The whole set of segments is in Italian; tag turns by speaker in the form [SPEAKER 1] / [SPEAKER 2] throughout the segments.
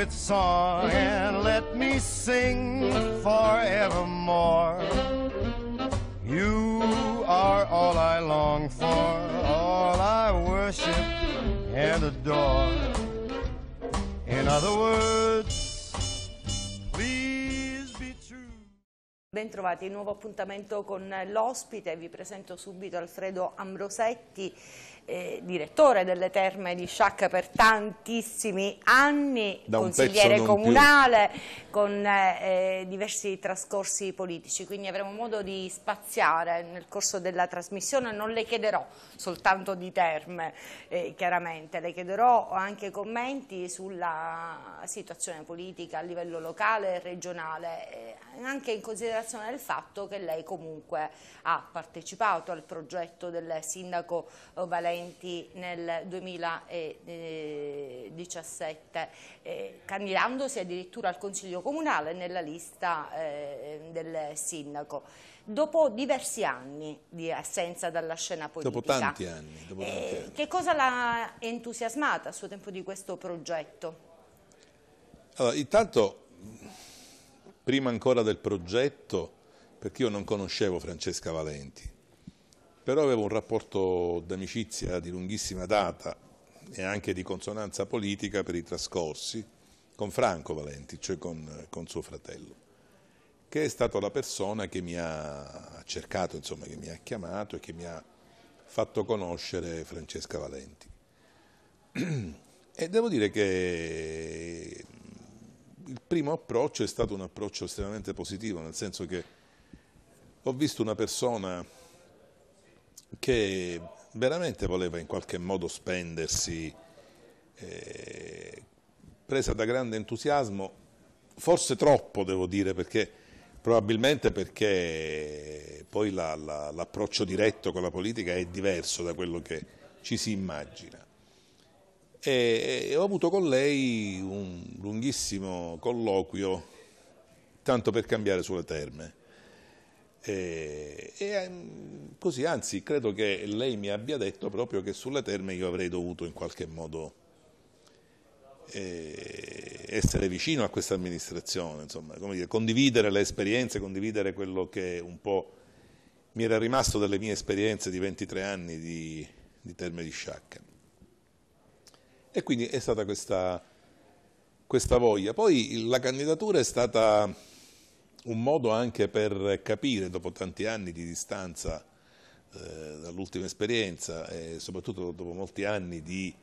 [SPEAKER 1] favorite song and let me sing forevermore. You are all I long for, all I worship and adore. In other words, Bentrovati, nuovo appuntamento con l'ospite. Vi presento subito Alfredo Ambrosetti eh, direttore delle terme di Sciacca per tantissimi anni, consigliere comunale, più. con eh, eh, diversi trascorsi politici, quindi avremo modo di spaziare nel corso della trasmissione, non le chiederò soltanto di terme, eh, chiaramente, le chiederò anche commenti sulla situazione politica a livello locale e regionale, eh, anche in considerazione del fatto che lei comunque ha partecipato al progetto del sindaco eh, Valenti presenti nel 2017, eh, candidandosi addirittura al Consiglio Comunale nella lista eh, del sindaco. Dopo diversi anni di assenza dalla scena politica, dopo tanti
[SPEAKER 2] anni, dopo eh, tanti anni.
[SPEAKER 1] che cosa l'ha entusiasmata a suo tempo di questo progetto?
[SPEAKER 2] Allora, intanto, prima ancora del progetto, perché io non conoscevo Francesca Valenti, però avevo un rapporto d'amicizia di lunghissima data e anche di consonanza politica per i trascorsi con Franco Valenti, cioè con, con suo fratello, che è stata la persona che mi ha cercato, insomma, che mi ha chiamato e che mi ha fatto conoscere Francesca Valenti. E devo dire che il primo approccio è stato un approccio estremamente positivo, nel senso che ho visto una persona che veramente voleva in qualche modo spendersi, eh, presa da grande entusiasmo, forse troppo devo dire, perché, probabilmente perché poi la, la, l'approccio diretto con la politica è diverso da quello che ci si immagina. E, e ho avuto con lei un lunghissimo colloquio, tanto per cambiare sulle terme e, e, ehm, così, anzi, credo che lei mi abbia detto proprio che sulle terme io avrei dovuto in qualche modo eh, essere vicino a questa amministrazione, insomma, dire, condividere le esperienze, condividere quello che un po' mi era rimasto delle mie esperienze di 23 anni di, di terme di sciacca. E quindi è stata questa, questa voglia. Poi la candidatura è stata un modo anche per capire, dopo tanti anni di distanza eh, dall'ultima esperienza e soprattutto dopo molti anni di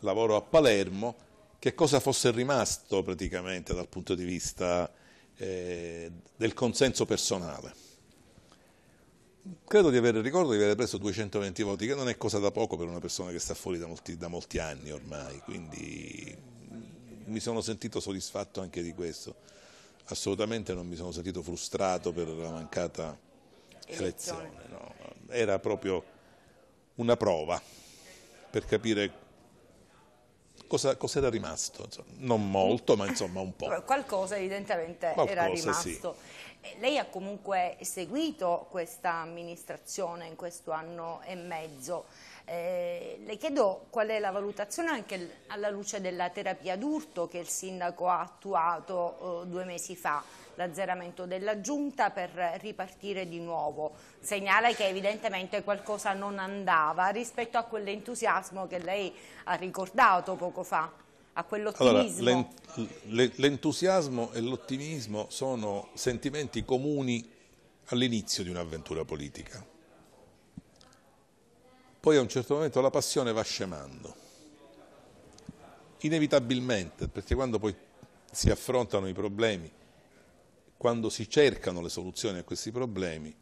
[SPEAKER 2] lavoro a Palermo, che cosa fosse rimasto praticamente dal punto di vista eh, del consenso personale. Credo di aver ricordo di aver preso 220 voti, che non è cosa da poco per una persona che sta fuori da molti, da molti anni ormai, quindi mi sono sentito soddisfatto anche di questo assolutamente non mi sono sentito frustrato per la mancata elezione, no. era proprio una prova per capire cosa, cosa era rimasto, non molto ma insomma un po'.
[SPEAKER 1] Qualcosa evidentemente Qualcosa, era rimasto. Sì. Lei ha comunque seguito questa amministrazione in questo anno e mezzo, eh, le chiedo qual è la valutazione anche alla luce della terapia d'urto che il sindaco ha attuato eh, due mesi fa, l'azzeramento della giunta per ripartire di nuovo, segnale che evidentemente qualcosa non andava rispetto a quell'entusiasmo che lei ha ricordato poco fa a quell'ottimismo?
[SPEAKER 2] Allora, l'entusiasmo e l'ottimismo sono sentimenti comuni all'inizio di un'avventura politica poi a un certo momento la passione va scemando, inevitabilmente, perché quando poi si affrontano i problemi, quando si cercano le soluzioni a questi problemi,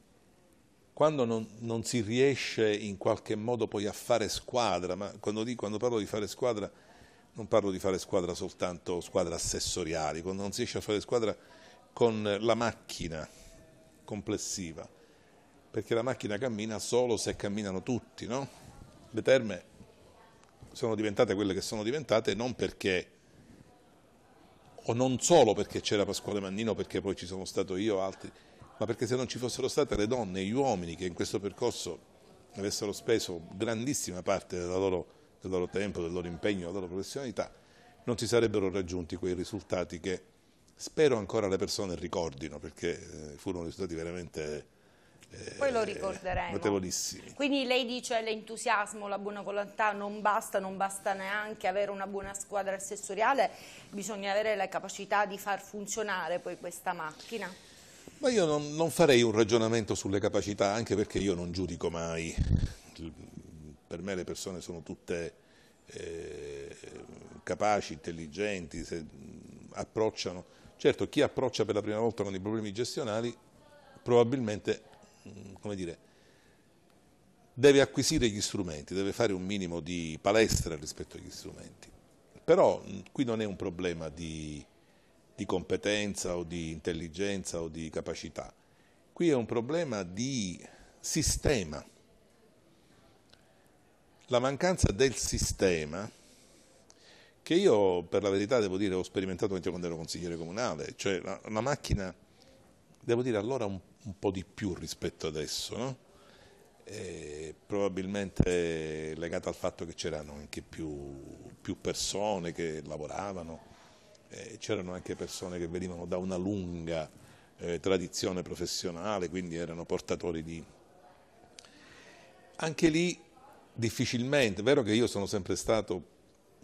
[SPEAKER 2] quando non, non, si riesce in qualche modo poi a fare squadra, ma quando, dico, quando, parlo di fare squadra non parlo di fare squadra soltanto squadra assessoriali, quando non si riesce a fare squadra con la macchina complessiva, perché la macchina cammina solo se camminano tutti, no? Le terme sono diventate quelle che sono diventate non perché o non solo perché c'era Pasquale Mannino, perché poi ci sono stato io e altri, ma perché se non ci fossero state le donne e gli uomini che in questo percorso avessero speso grandissima parte loro, del loro tempo, del loro impegno, della loro professionalità, non si sarebbero raggiunti quei risultati che spero ancora le persone ricordino, perché eh, furono risultati veramente
[SPEAKER 1] eh, poi lo ricorderemo.
[SPEAKER 2] Notevolissimi.
[SPEAKER 1] Quindi lei dice l'entusiasmo, la buona volontà non basta, non basta neanche avere una buona squadra assessoriale, bisogna avere la capacità di far funzionare poi questa macchina.
[SPEAKER 2] Ma io non, non farei un ragionamento sulle capacità, anche perché io non giudico mai. Per me le persone sono tutte eh, capaci, intelligenti, se, mm, approcciano. Certo, chi approccia per la prima volta con i problemi gestionali probabilmente Mm, come dire, deve acquisire gli strumenti, deve fare un minimo di palestra rispetto agli strumenti. Però mm, qui non è un problema di, di competenza o di intelligenza o di capacità, qui è un problema di sistema. La mancanza del sistema che io per la verità devo dire ho sperimentato mentre quando ero consigliere comunale, cioè la, la macchina devo dire allora un, un po' di più rispetto adesso, no? Eh, probabilmente legato al fatto che c'erano anche più, più, persone che lavoravano, eh, c'erano anche persone che venivano da una lunga eh, tradizione professionale, quindi erano portatori di... Anche lì difficilmente, è vero che io sono sempre stato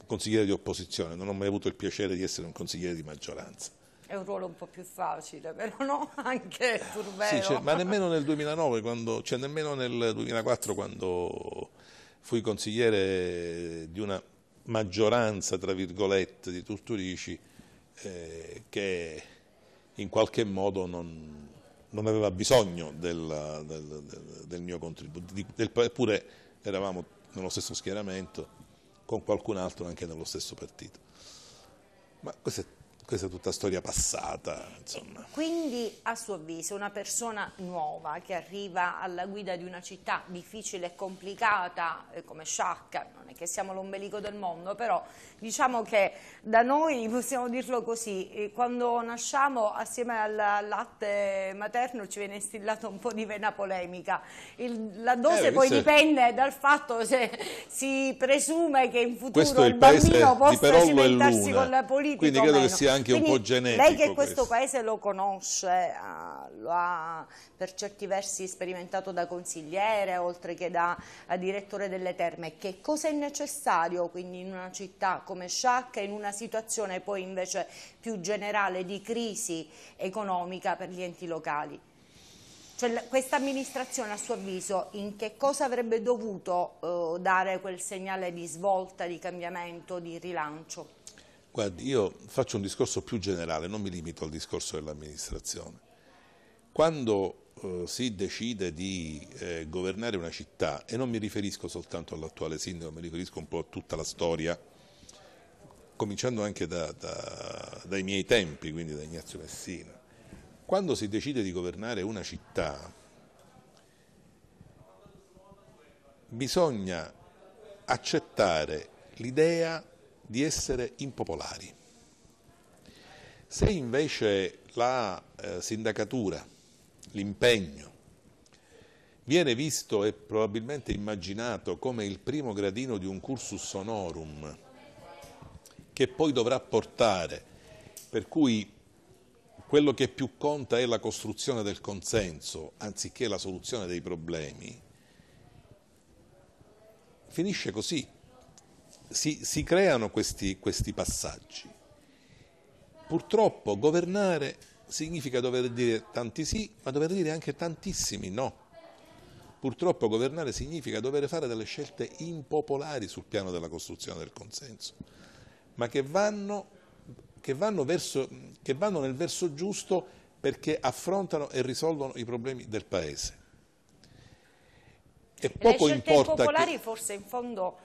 [SPEAKER 2] consigliere di opposizione, non ho mai avuto il piacere di essere un consigliere di maggioranza,
[SPEAKER 1] è un ruolo un po' più facile, però no, anche Turbero. Sì, cioè, ma
[SPEAKER 2] nemmeno nel 2009, quando, cioè nemmeno nel 2004 quando fui consigliere di una maggioranza, tra virgolette, di Turturici eh, che in qualche modo non, non aveva bisogno del, del, del, del mio contributo, eppure eravamo nello stesso schieramento con qualcun altro anche nello stesso partito. Ma questo è questa è tutta storia passata. Insomma.
[SPEAKER 1] Quindi, a suo avviso, una persona nuova che arriva alla guida di una città difficile e complicata, eh, come Sciacca, è che siamo l'ombelico del mondo, però diciamo che da noi, possiamo dirlo così, eh, quando nasciamo assieme al latte materno ci viene instillato un po' di vena polemica. Il, la dose eh, poi dipende dal fatto se si presume che in futuro il, il bambino possa cimentarsi con la politica Quindi credo che sia anche Quindi un po' genetico. Lei che questo, questo. paese lo conosce, ah, lo ha per certi versi sperimentato da consigliere, oltre che da direttore delle terme, che cosa è necessario, quindi in una città come Sciacca, in una situazione poi invece più generale di crisi economica per gli enti locali? Cioè, questa amministrazione a suo avviso in che cosa avrebbe dovuto eh, dare quel segnale di svolta, di cambiamento, di rilancio?
[SPEAKER 2] Guardi, io faccio un discorso più generale, non mi limito al discorso dell'amministrazione. Quando eh, si decide di eh, governare una città, e non mi riferisco soltanto all'attuale sindaco, mi riferisco un po' a tutta la storia, cominciando anche da, da, dai miei tempi, quindi da Ignazio Messina, quando si decide di governare una città bisogna accettare l'idea di essere impopolari. Se invece la eh, sindacatura l'impegno. Viene visto e probabilmente immaginato come il primo gradino di un cursus honorum che poi dovrà portare, per cui quello che più conta è la costruzione del consenso anziché la soluzione dei problemi. Finisce così, si, si creano questi, questi passaggi. Purtroppo governare significa dover dire tanti sì, ma dover dire anche tantissimi no. Purtroppo governare significa dover fare delle scelte impopolari sul piano della costruzione del consenso, ma che vanno, che vanno, verso, che vanno nel verso giusto perché affrontano e risolvono i problemi del Paese. E poco Le scelte importa impopolari che...
[SPEAKER 1] forse in fondo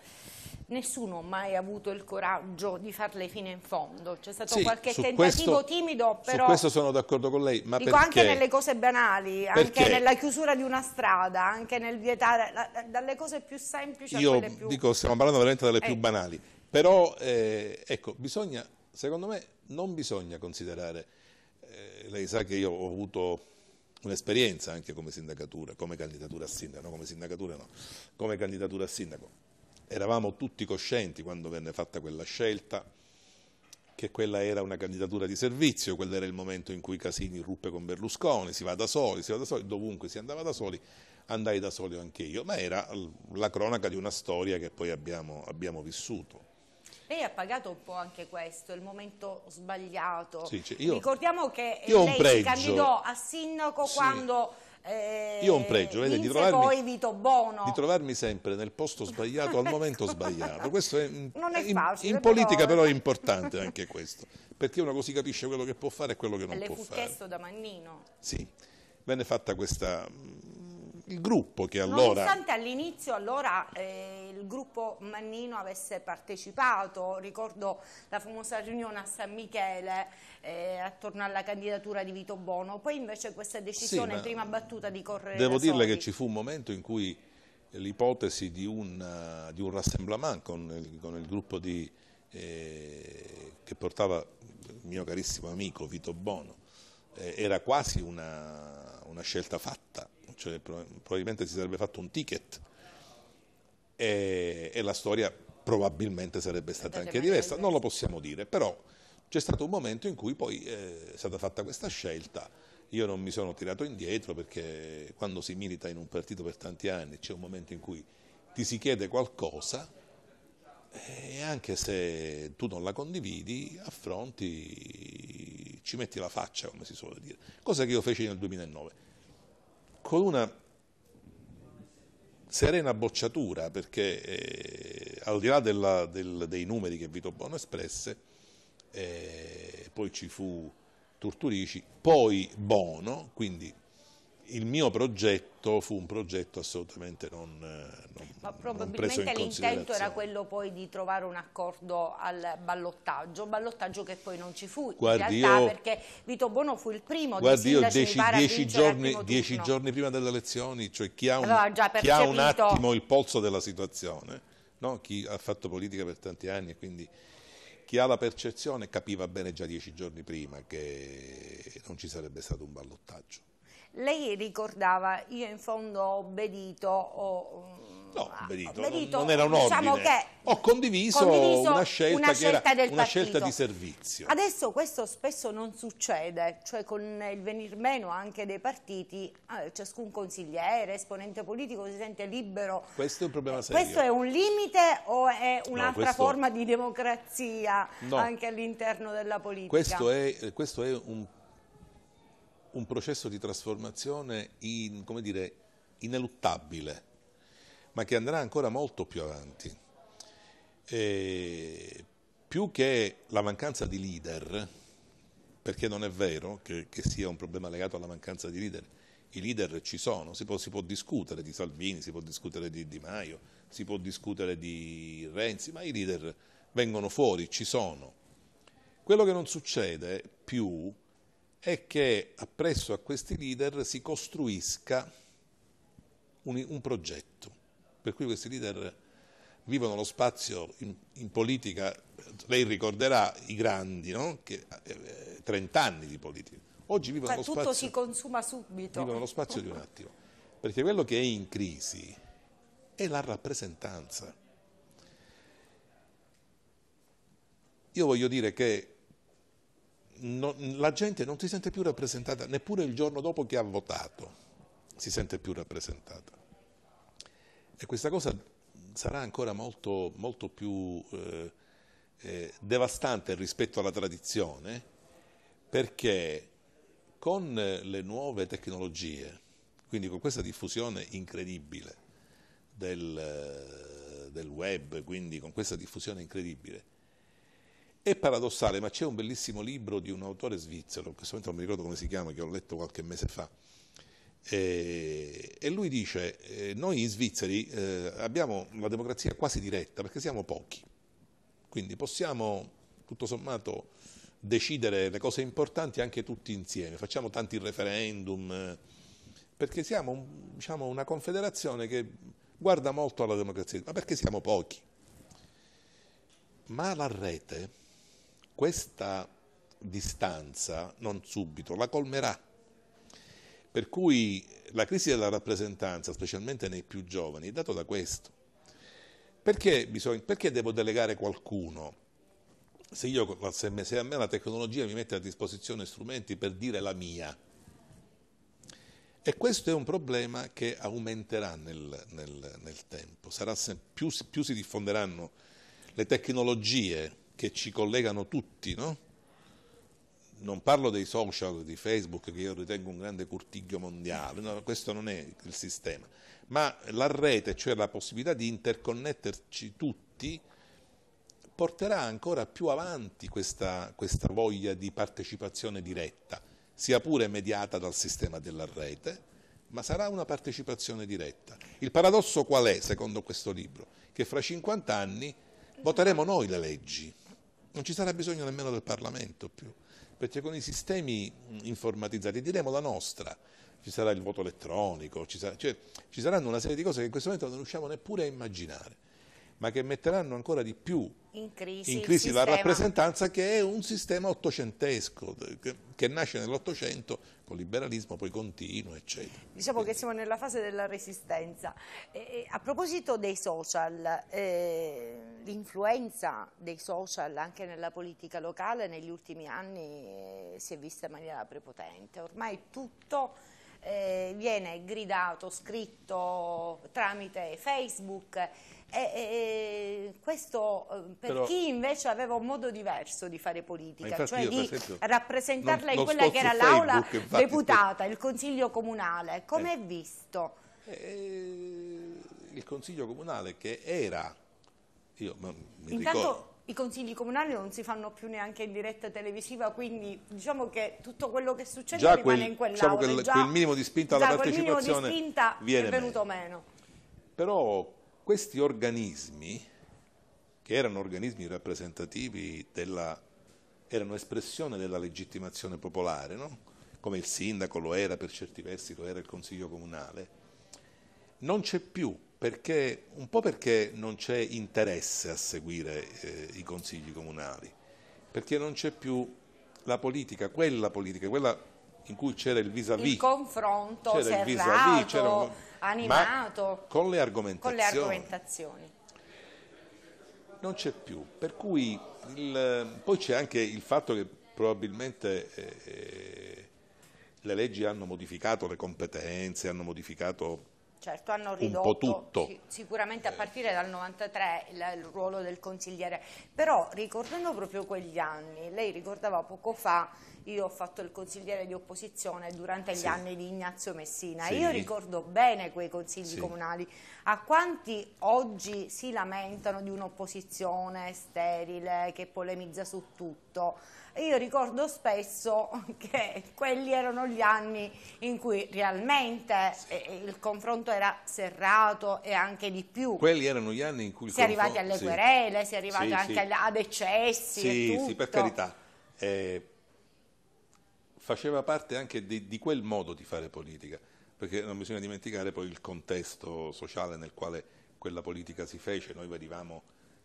[SPEAKER 1] nessuno ha mai avuto il coraggio di farle fino in fondo. C'è stato sì, qualche tentativo questo, timido, però... Su questo
[SPEAKER 2] sono d'accordo con lei, ma Dico perché? anche nelle
[SPEAKER 1] cose banali, perché? anche nella chiusura di una strada, anche nel vietare... La, dalle cose più semplici Io a quelle più... Io dico, stiamo parlando veramente delle eh. più banali.
[SPEAKER 2] Però, eh, ecco, bisogna, secondo me, non bisogna considerare... Eh, lei sa che io ho avuto un'esperienza anche come sindacatura, come candidatura a sindaco, no, come sindacatura no, come candidatura a sindaco eravamo tutti coscienti quando venne fatta quella scelta che quella era una candidatura di servizio, quello era il momento in cui Casini ruppe con Berlusconi, si va da soli, si va da soli, dovunque si andava da soli, andai da soli anche io, ma era la cronaca di una storia che poi abbiamo, abbiamo vissuto.
[SPEAKER 1] Lei ha pagato un po' anche questo, il momento sbagliato. Sì, cioè io, Ricordiamo che io lei si candidò a sindaco sì. quando
[SPEAKER 2] eh, Io ho un pregio, vede, di, trovarmi, di trovarmi sempre nel posto sbagliato al momento sbagliato. Questo è, non
[SPEAKER 1] è facile, in, politica eh. però è
[SPEAKER 2] importante anche questo, perché uno così capisce quello che può fare e quello che non Le può fare. Le fu
[SPEAKER 1] chiesto da Mannino.
[SPEAKER 2] Sì, venne fatta questa il gruppo che allora... Nonostante
[SPEAKER 1] all'inizio allora eh, il gruppo Mannino avesse partecipato, ricordo la famosa riunione a San Michele eh, attorno alla candidatura di Vito Bono, poi invece questa decisione sì, prima battuta di correre Devo dirle che
[SPEAKER 2] ci fu un momento in cui l'ipotesi di, di un, rassemblement con il, con il gruppo di, eh, che portava il mio carissimo amico Vito Bono, eh, era quasi una, una scelta fatta cioè, probabilmente si sarebbe fatto un ticket e, e la storia probabilmente sarebbe stata anche diversa, non lo possiamo dire, però c'è stato un momento in cui poi eh, è stata fatta questa scelta, io non mi sono tirato indietro perché quando si milita in un partito per tanti anni c'è un momento in cui ti si chiede qualcosa eh, e anche se tu non la condividi, affronti, ci metti la faccia, come si suole dire, cosa che io feci nel 2009 ancora una serena bocciatura perché eh, al di là della, del, dei numeri che Vito Bono espresse, eh, poi ci fu Turturici, poi Bono, quindi il mio progetto fu un progetto assolutamente non, eh,
[SPEAKER 1] non Ma probabilmente non l'intento era quello poi di trovare un accordo al ballottaggio, ballottaggio che poi non ci fu Guardi, in realtà io, perché Vito Bono fu il primo Guardi, io dieci, dieci, giorni, dieci giorni,
[SPEAKER 2] prima delle elezioni, cioè chi ha un, allora, chi ha un attimo il polso della situazione, no? chi ha fatto politica per tanti anni e quindi chi ha la percezione capiva bene già dieci giorni prima che non ci sarebbe stato un ballottaggio.
[SPEAKER 1] Lei ricordava, io in fondo ho obbedito, ho, no, obbedito, obbedito non, non, era un diciamo ordine,
[SPEAKER 2] ho condiviso, condiviso una scelta, una scelta che era una partito. scelta di servizio. Adesso
[SPEAKER 1] questo spesso non succede, cioè con il venir meno anche dei partiti, eh, ciascun consigliere, esponente politico si sente libero.
[SPEAKER 2] Questo è un problema eh, serio. Questo è
[SPEAKER 1] un limite o è un'altra no, questo... forma di democrazia no. anche all'interno della politica? Questo è,
[SPEAKER 2] eh, questo è un un processo di trasformazione in, dire, ineluttabile, ma che andrà ancora molto più avanti. E più che la mancanza di leader, perché non è vero che, che, sia un problema legato alla mancanza di leader, i leader ci sono, si può, si può discutere di Salvini, si può discutere di Di Maio, si può discutere di Renzi, ma i leader vengono fuori, ci sono. Quello che non succede più è che appresso a questi leader si costruisca un, un progetto, per cui questi leader vivono lo spazio in, in politica, lei ricorderà i grandi, no? che, eh, 30 anni di politica, oggi vivono Ma cioè, lo tutto spazio...
[SPEAKER 1] tutto si consuma subito. Vivono lo
[SPEAKER 2] spazio di un attimo, perché quello che è in crisi è la rappresentanza. Io voglio dire che non, la gente non si sente più rappresentata, neppure il giorno dopo che ha votato si sente più rappresentata. E questa cosa sarà ancora molto, molto più eh, eh, devastante rispetto alla tradizione, perché con le nuove tecnologie, quindi con questa diffusione incredibile del, eh, del web, quindi con questa diffusione incredibile è paradossale, ma c'è un bellissimo libro di un autore svizzero, in questo momento non mi ricordo come si chiama, che ho letto qualche mese fa, eh, e, lui dice, eh, noi svizzeri eh, abbiamo la democrazia quasi diretta perché siamo pochi, quindi possiamo tutto sommato decidere le cose importanti anche tutti insieme, facciamo tanti referendum, perché siamo diciamo, una confederazione che guarda molto alla democrazia, ma perché siamo pochi? Ma la rete questa distanza, non subito, la colmerà. Per cui la crisi della rappresentanza, specialmente nei più giovani, è data da questo. Perché, bisogna, perché devo delegare qualcuno? Se, io, se, se a me la tecnologia mi mette a disposizione strumenti per dire la mia, e questo è un problema che aumenterà nel, nel, nel tempo, Sarà, più, più si diffonderanno le tecnologie che ci collegano tutti, no? Non parlo dei social di Facebook che io ritengo un grande curtiglio mondiale, no, questo non è il sistema, ma la rete, cioè la possibilità di interconnetterci tutti, porterà ancora più avanti questa, questa voglia di partecipazione diretta, sia pure mediata dal sistema della rete, ma sarà una partecipazione diretta. Il paradosso qual è, secondo questo libro? Che fra 50 anni voteremo noi le leggi non ci sarà bisogno nemmeno del Parlamento più, perché con i sistemi informatizzati, diremo la nostra, ci sarà il voto elettronico, ci, sarà, cioè, ci saranno una serie di cose che in questo momento non riusciamo neppure a immaginare ma che metteranno ancora di più
[SPEAKER 1] in crisi, in crisi la rappresentanza
[SPEAKER 2] che è un sistema ottocentesco che, nasce nell'Ottocento con il liberalismo, poi continua, eccetera.
[SPEAKER 1] Diciamo che siamo nella fase della resistenza. E, a proposito dei social, eh, l'influenza dei social anche nella politica locale negli ultimi anni eh, si è vista in maniera prepotente. Ormai tutto... Eh, viene gridato, scritto tramite Facebook, e, e, questo eh, per Però, chi invece aveva un modo diverso di fare politica, cioè di esempio, rappresentarla non, in quella che era l'aula deputata, il Consiglio Comunale, come eh. è visto?
[SPEAKER 2] Eh, eh il Consiglio Comunale che era, io mi Intanto, ricordo...
[SPEAKER 1] I consigli comunali non si fanno più neanche in diretta televisiva, quindi diciamo che tutto quello che succede già rimane quel, in quell'aula. Diciamo quel, quel minimo di spinta alla partecipazione di spinta viene è venuto meno. meno.
[SPEAKER 2] Però questi organismi, che erano organismi rappresentativi della, erano espressione della legittimazione popolare, no? come il sindaco lo era per certi versi, lo era il consiglio comunale, non c'è più, perché, un po' perché non c'è interesse a seguire eh, i consigli comunali, perché non c'è più la politica, quella politica, quella in cui c'era il vis-à-vis. -vis. Il
[SPEAKER 1] confronto c'era serrato, un... animato.
[SPEAKER 2] Con le, con le
[SPEAKER 1] argomentazioni.
[SPEAKER 2] Non c'è più, per cui il... poi c'è anche il fatto che probabilmente eh, eh le leggi hanno modificato le competenze, hanno modificato
[SPEAKER 1] Certo, hanno ridotto sicuramente a eh. partire dal 93 il, ruolo del consigliere, però ricordando proprio quegli anni, lei ricordava poco fa io ho fatto il consigliere di opposizione durante gli sì. anni di Ignazio Messina. Sì. Io ricordo bene quei consigli sì. comunali. A quanti oggi si lamentano di un'opposizione sterile che polemizza su tutto? Io ricordo spesso che quelli erano gli anni in cui realmente eh, il confronto era serrato e anche di
[SPEAKER 2] più. Quelli erano gli anni in cui si è arrivati alle querele,
[SPEAKER 1] si è arrivati anche ad eccessi. Sì, sì, per carità.
[SPEAKER 2] Eh, faceva parte anche di, di, quel modo di fare politica, perché non bisogna dimenticare poi il contesto sociale nel quale quella politica si fece, noi venivamo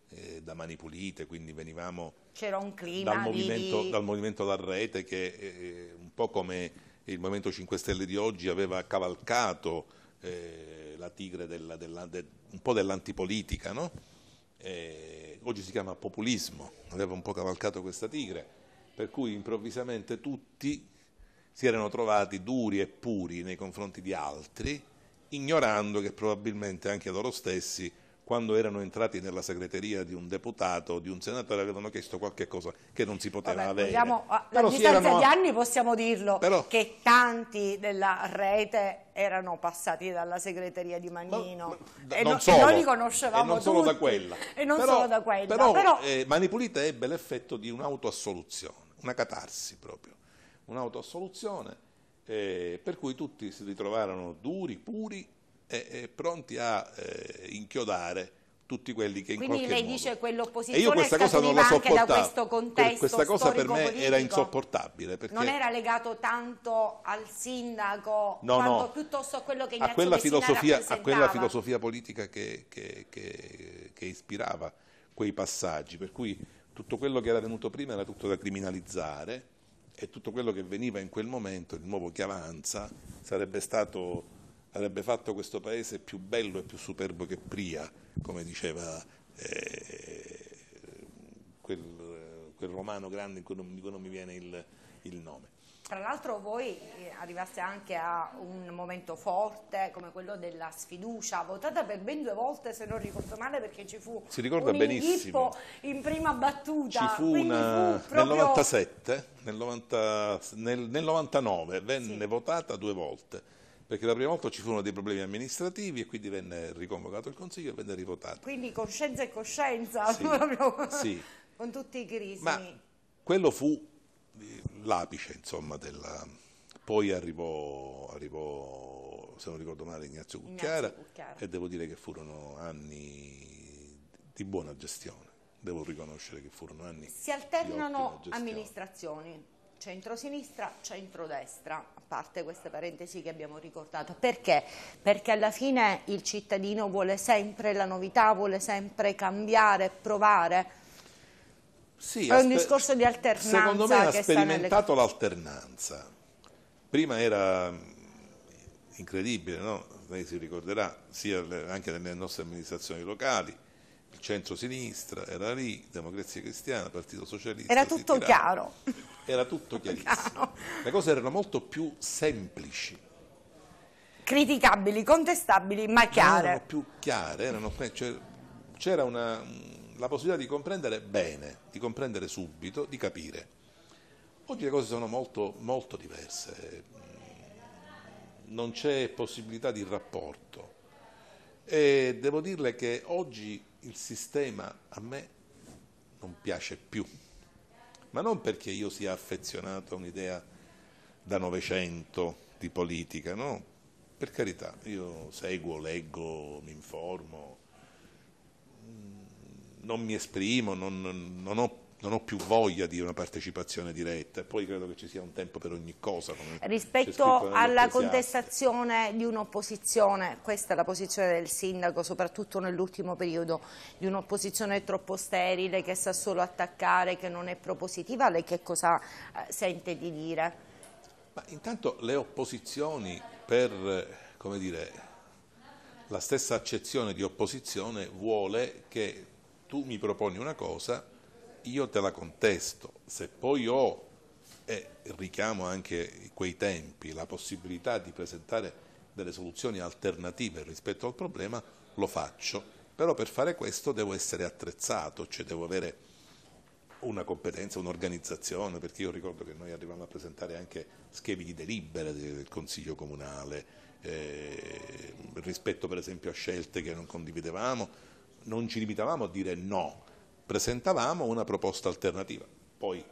[SPEAKER 2] eh, da mani pulite, quindi venivamo
[SPEAKER 1] dal, di... movimento, dal,
[SPEAKER 2] movimento, dal rete che eh, eh, un po' come il Movimento 5 Stelle di oggi aveva cavalcato eh, la tigre della, della, de, un po' dell'antipolitica, no? Eh, oggi si chiama populismo, aveva un po' cavalcato questa tigre per cui improvvisamente tutti si erano trovati duri e puri nei confronti di altri, ignorando che probabilmente anche loro stessi, quando erano entrati nella segreteria di un deputato o di un senatore, avevano chiesto qualche cosa che non si poteva Vabbè, avere. Vogliamo,
[SPEAKER 1] ah, la distanza erano... di anni possiamo dirlo, Però... che tanti della rete erano passati dalla segreteria di Magnino ma, ma, e, non, solo, e, noi li conoscevamo e non solo tutti, da
[SPEAKER 2] quella. E non però, solo da
[SPEAKER 1] quella. Però, però...
[SPEAKER 2] Eh, Mani Pulite ebbe l'effetto di un'autoassoluzione una catarsi proprio, un'autoassoluzione, eh, per cui tutti si ritrovarono duri, puri e, e pronti a eh, inchiodare tutti quelli che in Quindi qualche lei
[SPEAKER 1] dice quell'opposizione e io questa cosa non questo contesto questa cosa per me politico. era
[SPEAKER 2] insopportabile perché... non era
[SPEAKER 1] legato tanto al sindaco no, quanto no. piuttosto a quello che Ignazio a quella filosofia a quella filosofia
[SPEAKER 2] politica che, che, che, che ispirava quei passaggi per cui tutto quello che era venuto prima era tutto da criminalizzare e tutto quello che veniva in quel momento, il nuovo Chiavanza, sarebbe stato avrebbe fatto questo paese più bello e più superbo che Pria, come diceva eh, quel, eh, quel, romano grande in cui non, non mi viene il, il nome.
[SPEAKER 1] Tra l'altro voi eh, arrivaste anche a un momento forte come quello della sfiducia, votata per ben due volte se non ricordo male perché ci fu si ricorda un benissimo. in prima battuta. Ci fu
[SPEAKER 2] una... Fu proprio... nel 97, nel, 90... nel, nel 99 venne sì. votata due volte perché la prima volta ci furono dei problemi amministrativi e quindi venne riconvocato il Consiglio e venne rivotato.
[SPEAKER 1] Quindi coscienza e coscienza, sì, proprio sì. con tutti i crismi. Ma
[SPEAKER 2] quello fu l'apice insomma della... Poi arrivò, arrivò, se non ricordo male, Ignazio Cucchiara, e devo dire che furono anni di buona gestione, devo riconoscere che furono anni Si alternano
[SPEAKER 1] amministrazioni, centro-sinistra, centro-destra a parte queste parentesi che abbiamo ricordato. Perché? Perché alla fine il cittadino vuole sempre la novità, vuole sempre cambiare, provare
[SPEAKER 2] sì, è un discorso
[SPEAKER 1] di alternanza. Secondo me ha sperimentato
[SPEAKER 2] nelle... l'alternanza. Prima era incredibile, no? lei si ricorderà, sia anche nelle nostre amministrazioni locali, il centro-sinistra era lì, Democrazia Cristiana, Partito Socialista. Era tutto chiaro. Era tutto chiarissimo. Le cose erano molto più semplici.
[SPEAKER 1] Criticabili, contestabili, ma chiare. Ma erano
[SPEAKER 2] più chiare, cioè, c'era cioè, una la possibilità di comprendere bene, di comprendere subito, di capire. Oggi le cose sono molto, molto diverse, non c'è possibilità di rapporto e devo dirle che oggi il sistema a me non piace più, ma non perché io sia affezionato a un'idea da Novecento di politica, no? Per carità, io seguo, leggo, mi informo, non mi esprimo, non, non, ho, non, ho, più voglia di una partecipazione diretta. E poi credo che ci sia un tempo per ogni cosa. Rispetto alla
[SPEAKER 1] contestazione di un'opposizione, questa è la posizione del sindaco, soprattutto nell'ultimo periodo, di un'opposizione troppo sterile, che sa solo attaccare, che non è propositiva, lei che cosa eh, sente di dire?
[SPEAKER 2] Ma intanto le opposizioni per, come dire, la stessa accezione di opposizione vuole che tu mi proponi una cosa, io te la contesto, se poi ho, e richiamo anche quei tempi, la possibilità di presentare delle soluzioni alternative rispetto al problema, lo faccio, però per fare questo devo essere attrezzato, cioè devo avere una competenza, un'organizzazione, perché io ricordo che noi arrivavamo a presentare anche schemi di delibere del Consiglio Comunale, eh, rispetto per esempio a scelte che non condividevamo, non ci limitavamo a dire no, presentavamo una proposta alternativa. Poi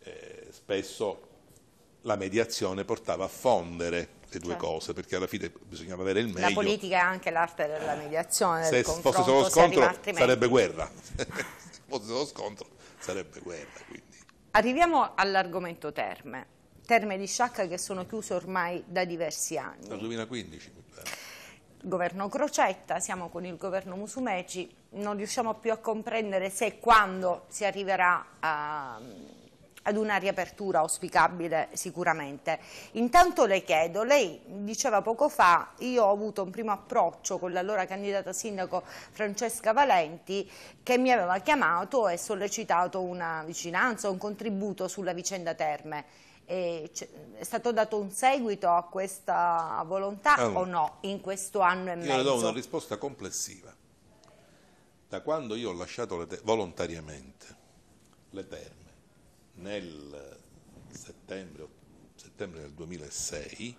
[SPEAKER 2] eh, spesso la mediazione portava a fondere le due certo. cose, perché alla fine bisognava avere il meglio. La politica
[SPEAKER 1] è anche l'arte della eh, mediazione, Se del fosse solo scontro sarebbe guerra.
[SPEAKER 2] Se fosse solo scontro sarebbe guerra, quindi.
[SPEAKER 1] Arriviamo all'argomento terme. Terme di Sciacca che sono chiuse ormai da diversi anni. Dal
[SPEAKER 2] 2015. Mi pare
[SPEAKER 1] governo Crocetta, siamo con il governo Musumeci, non riusciamo più a comprendere se e quando si arriverà a, ad una riapertura auspicabile sicuramente. Intanto le chiedo, lei diceva poco fa, io ho avuto un primo approccio con l'allora candidata sindaco Francesca Valenti che mi aveva chiamato e sollecitato una vicinanza, un contributo sulla vicenda Terme è stato dato un seguito a questa volontà allora, o no in questo anno e mezzo? Io le do una
[SPEAKER 2] risposta complessiva. Da quando io ho lasciato le volontariamente le terme nel settembre, settembre del 2006,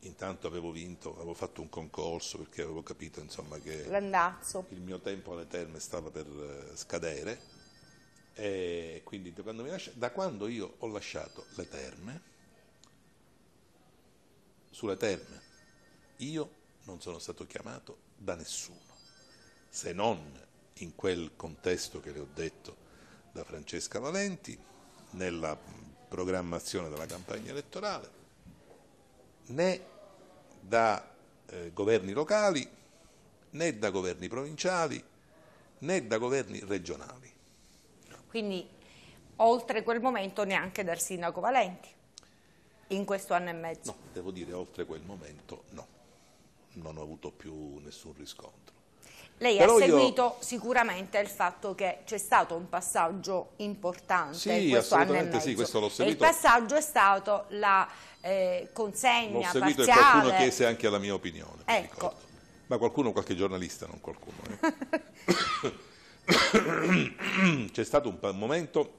[SPEAKER 2] intanto avevo vinto, avevo fatto un concorso perché avevo capito insomma, che
[SPEAKER 1] il
[SPEAKER 2] mio tempo alle terme stava per eh, scadere e eh, quindi quando lascia, da quando io ho lasciato le terme, sulle terme, io non sono stato chiamato da nessuno, se non in quel contesto che le ho detto da Francesca Valenti, nella programmazione della campagna elettorale, né da eh, governi locali, né da governi provinciali, né da governi regionali.
[SPEAKER 1] Quindi oltre quel momento neanche dal sindaco Valenti, in questo anno e mezzo.
[SPEAKER 2] No, devo dire oltre quel momento no, non ho avuto più nessun riscontro. Lei Però ha seguito
[SPEAKER 1] io... sicuramente il fatto che c'è stato un passaggio importante sì, questo anno e mezzo. Sì, questo l'ho seguito. E il passaggio è stato la eh, consegna l'ho seguito parziale. e qualcuno chiese
[SPEAKER 2] anche la mia opinione, ecco. ma qualcuno, qualche giornalista, non qualcuno. Eh. c'è stato un momento,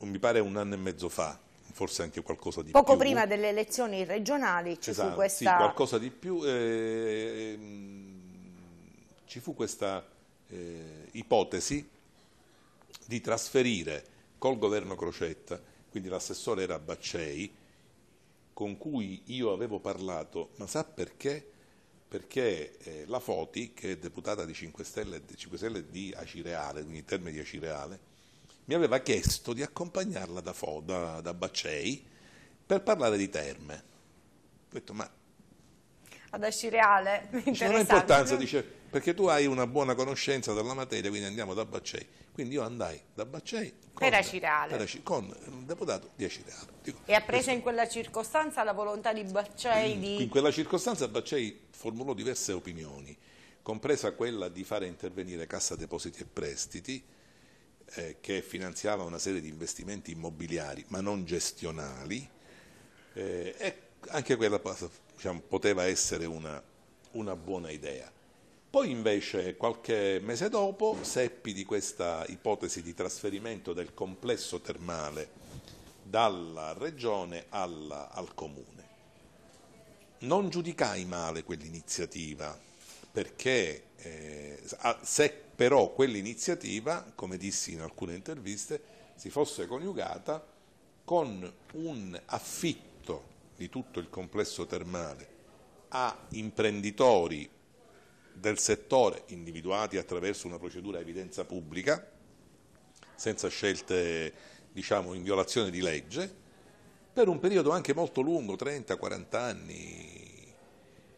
[SPEAKER 2] mi pare un anno e mezzo fa, forse anche qualcosa di Poco più. Poco prima
[SPEAKER 1] delle elezioni regionali ci esatto, fu questa... Sì, qualcosa
[SPEAKER 2] di più. Eh, ehm, ci fu questa eh, ipotesi di trasferire col governo Crocetta, quindi l'assessore era Baccei, con cui io avevo parlato, ma sa perché? perché eh, la Foti, che è deputata di 5 Stelle, 5 Stelle di Acireale, quindi termine di Acireale, mi aveva chiesto di accompagnarla da, Fo, da, da Baccei per parlare di terme. Ho detto, ma...
[SPEAKER 1] Ad Acireale? non ha importanza, dice
[SPEAKER 2] perché tu hai una buona conoscenza della materia, quindi andiamo da Baccei. Quindi io andai da Baccei con, con, un deputato di Acireale.
[SPEAKER 1] e ha preso questo. in quella circostanza la volontà di Baccei di... In
[SPEAKER 2] quella circostanza Baccei formulò diverse opinioni, compresa quella di fare intervenire Cassa Depositi e Prestiti, eh, che finanziava una serie di investimenti immobiliari, ma non gestionali, eh, e anche quella diciamo, poteva essere una, una buona idea poi invece qualche mese dopo seppi di questa ipotesi di trasferimento del complesso termale dalla regione alla, al comune. Non giudicai male quell'iniziativa perché eh, se però quell'iniziativa, come dissi in alcune interviste, si fosse coniugata con un affitto di tutto il complesso termale a imprenditori del settore individuati attraverso una procedura a evidenza pubblica, senza scelte diciamo, in violazione di legge, per un periodo anche molto lungo, 30-40 anni,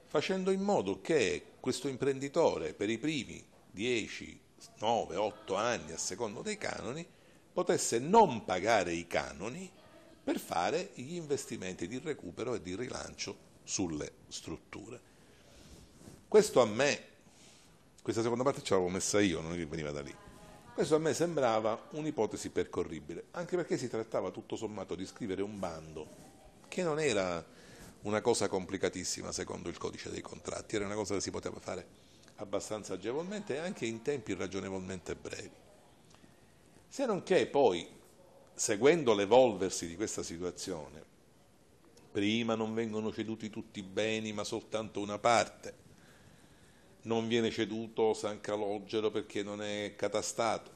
[SPEAKER 2] facendo in modo che questo imprenditore per i primi 10, 9, 8 anni a secondo dei canoni potesse non pagare i canoni per fare gli investimenti di recupero e di rilancio sulle strutture. Questo a me, questa seconda parte ce l'avevo messa io, non veniva da lì. Questo a me sembrava un'ipotesi percorribile, anche perché si trattava tutto sommato di scrivere un bando, che non era una cosa complicatissima secondo il codice dei contratti, era una cosa che si poteva fare abbastanza agevolmente e anche in tempi ragionevolmente brevi. Se non che poi, seguendo l'evolversi di questa situazione, prima non vengono ceduti tutti i beni ma soltanto una parte, non viene ceduto San Calogero perché non è catastato,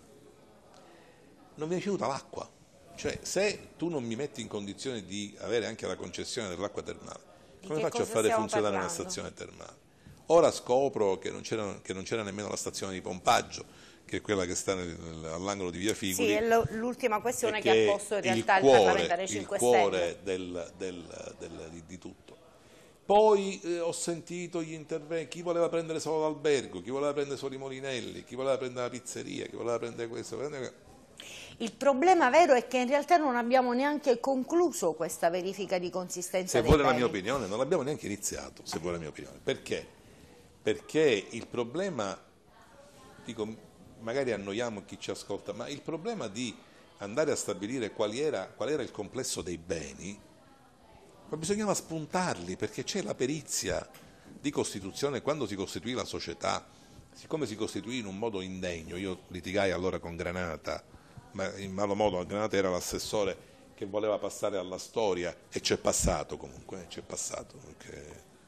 [SPEAKER 2] non viene ceduta l'acqua. Cioè, se tu non mi metti in condizione di avere anche la concessione dell'acqua termale, come faccio a fare funzionare una stazione termale? Ora scopro che non, c'era, nemmeno la stazione di pompaggio, che è quella che sta all'angolo di Via Figuri. Sì, è
[SPEAKER 1] l'ultima questione che, ha posto in realtà il, cuore, il parlamentare 5 Stelle. Il cuore
[SPEAKER 2] del, del, del, di tutto poi eh, ho sentito gli interventi, chi voleva prendere solo l'albergo, chi voleva prendere solo i molinelli, chi voleva prendere la pizzeria, chi voleva prendere questo. Prendere
[SPEAKER 1] Il problema vero è che in realtà non abbiamo neanche concluso questa verifica di consistenza. Se vuole beni. la mia
[SPEAKER 2] opinione, non l'abbiamo neanche iniziato, se vuole la mia opinione. Perché? Perché il problema, dico, magari annoiamo chi ci ascolta, ma il problema di andare a stabilire qual era, qual era il complesso dei beni ma bisognava spuntarli perché c'è la perizia di costituzione quando si costituì la società, siccome si costituì in un modo indegno, io litigai allora con Granata, ma in malo modo Granata era l'assessore che voleva passare alla storia e c'è passato comunque, eh, c'è passato,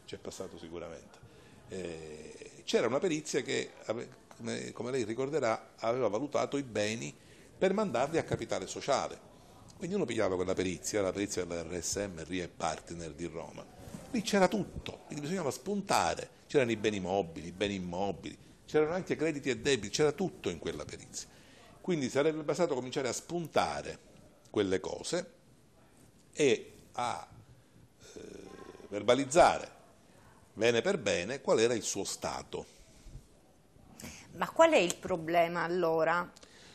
[SPEAKER 2] c'è passato sicuramente. Eh, c'era una perizia che, come lei ricorderà, aveva valutato i beni per mandarli a capitale sociale quindi uno pigliava quella perizia, la perizia dell'RSM RIE Partner di Roma. Lì c'era tutto, quindi bisognava spuntare, c'erano i beni mobili, i beni immobili, c'erano anche crediti e debiti, c'era tutto in quella perizia. Quindi sarebbe bastato cominciare a spuntare quelle cose e a eh, verbalizzare bene per bene qual era il suo stato.
[SPEAKER 1] Ma qual è il problema allora?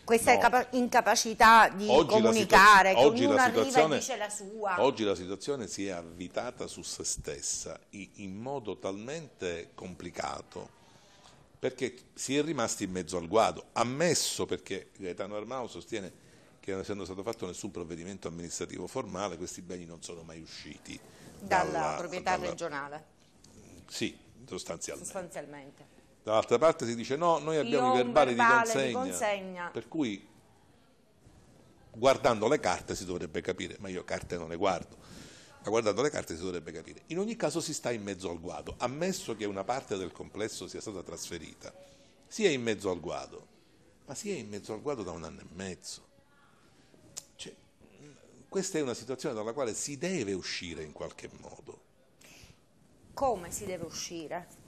[SPEAKER 1] questa no. incapacità di oggi comunicare, la oggi la arriva dice la sua.
[SPEAKER 2] Oggi la situazione si è avvitata su se stessa in modo talmente complicato perché si è rimasti in mezzo al guado, ammesso perché Gaetano Armao sostiene che non essendo stato fatto nessun provvedimento amministrativo formale questi beni non sono mai usciti dalla, dalla proprietà
[SPEAKER 1] dalla, regionale.
[SPEAKER 2] Sì, sostanzialmente.
[SPEAKER 1] sostanzialmente.
[SPEAKER 2] Dall'altra parte si dice no, noi abbiamo i verbali, di, consegna, di consegna. Per cui guardando le carte si dovrebbe capire, ma io carte non le guardo, ma guardando le carte si dovrebbe capire. In ogni caso si sta in mezzo al guado, ammesso che una parte del complesso sia stata trasferita, si è in mezzo al guado, ma si è in mezzo al guado da un anno e mezzo. Cioè, questa è una situazione dalla quale si deve uscire in qualche modo.
[SPEAKER 1] Come si deve uscire?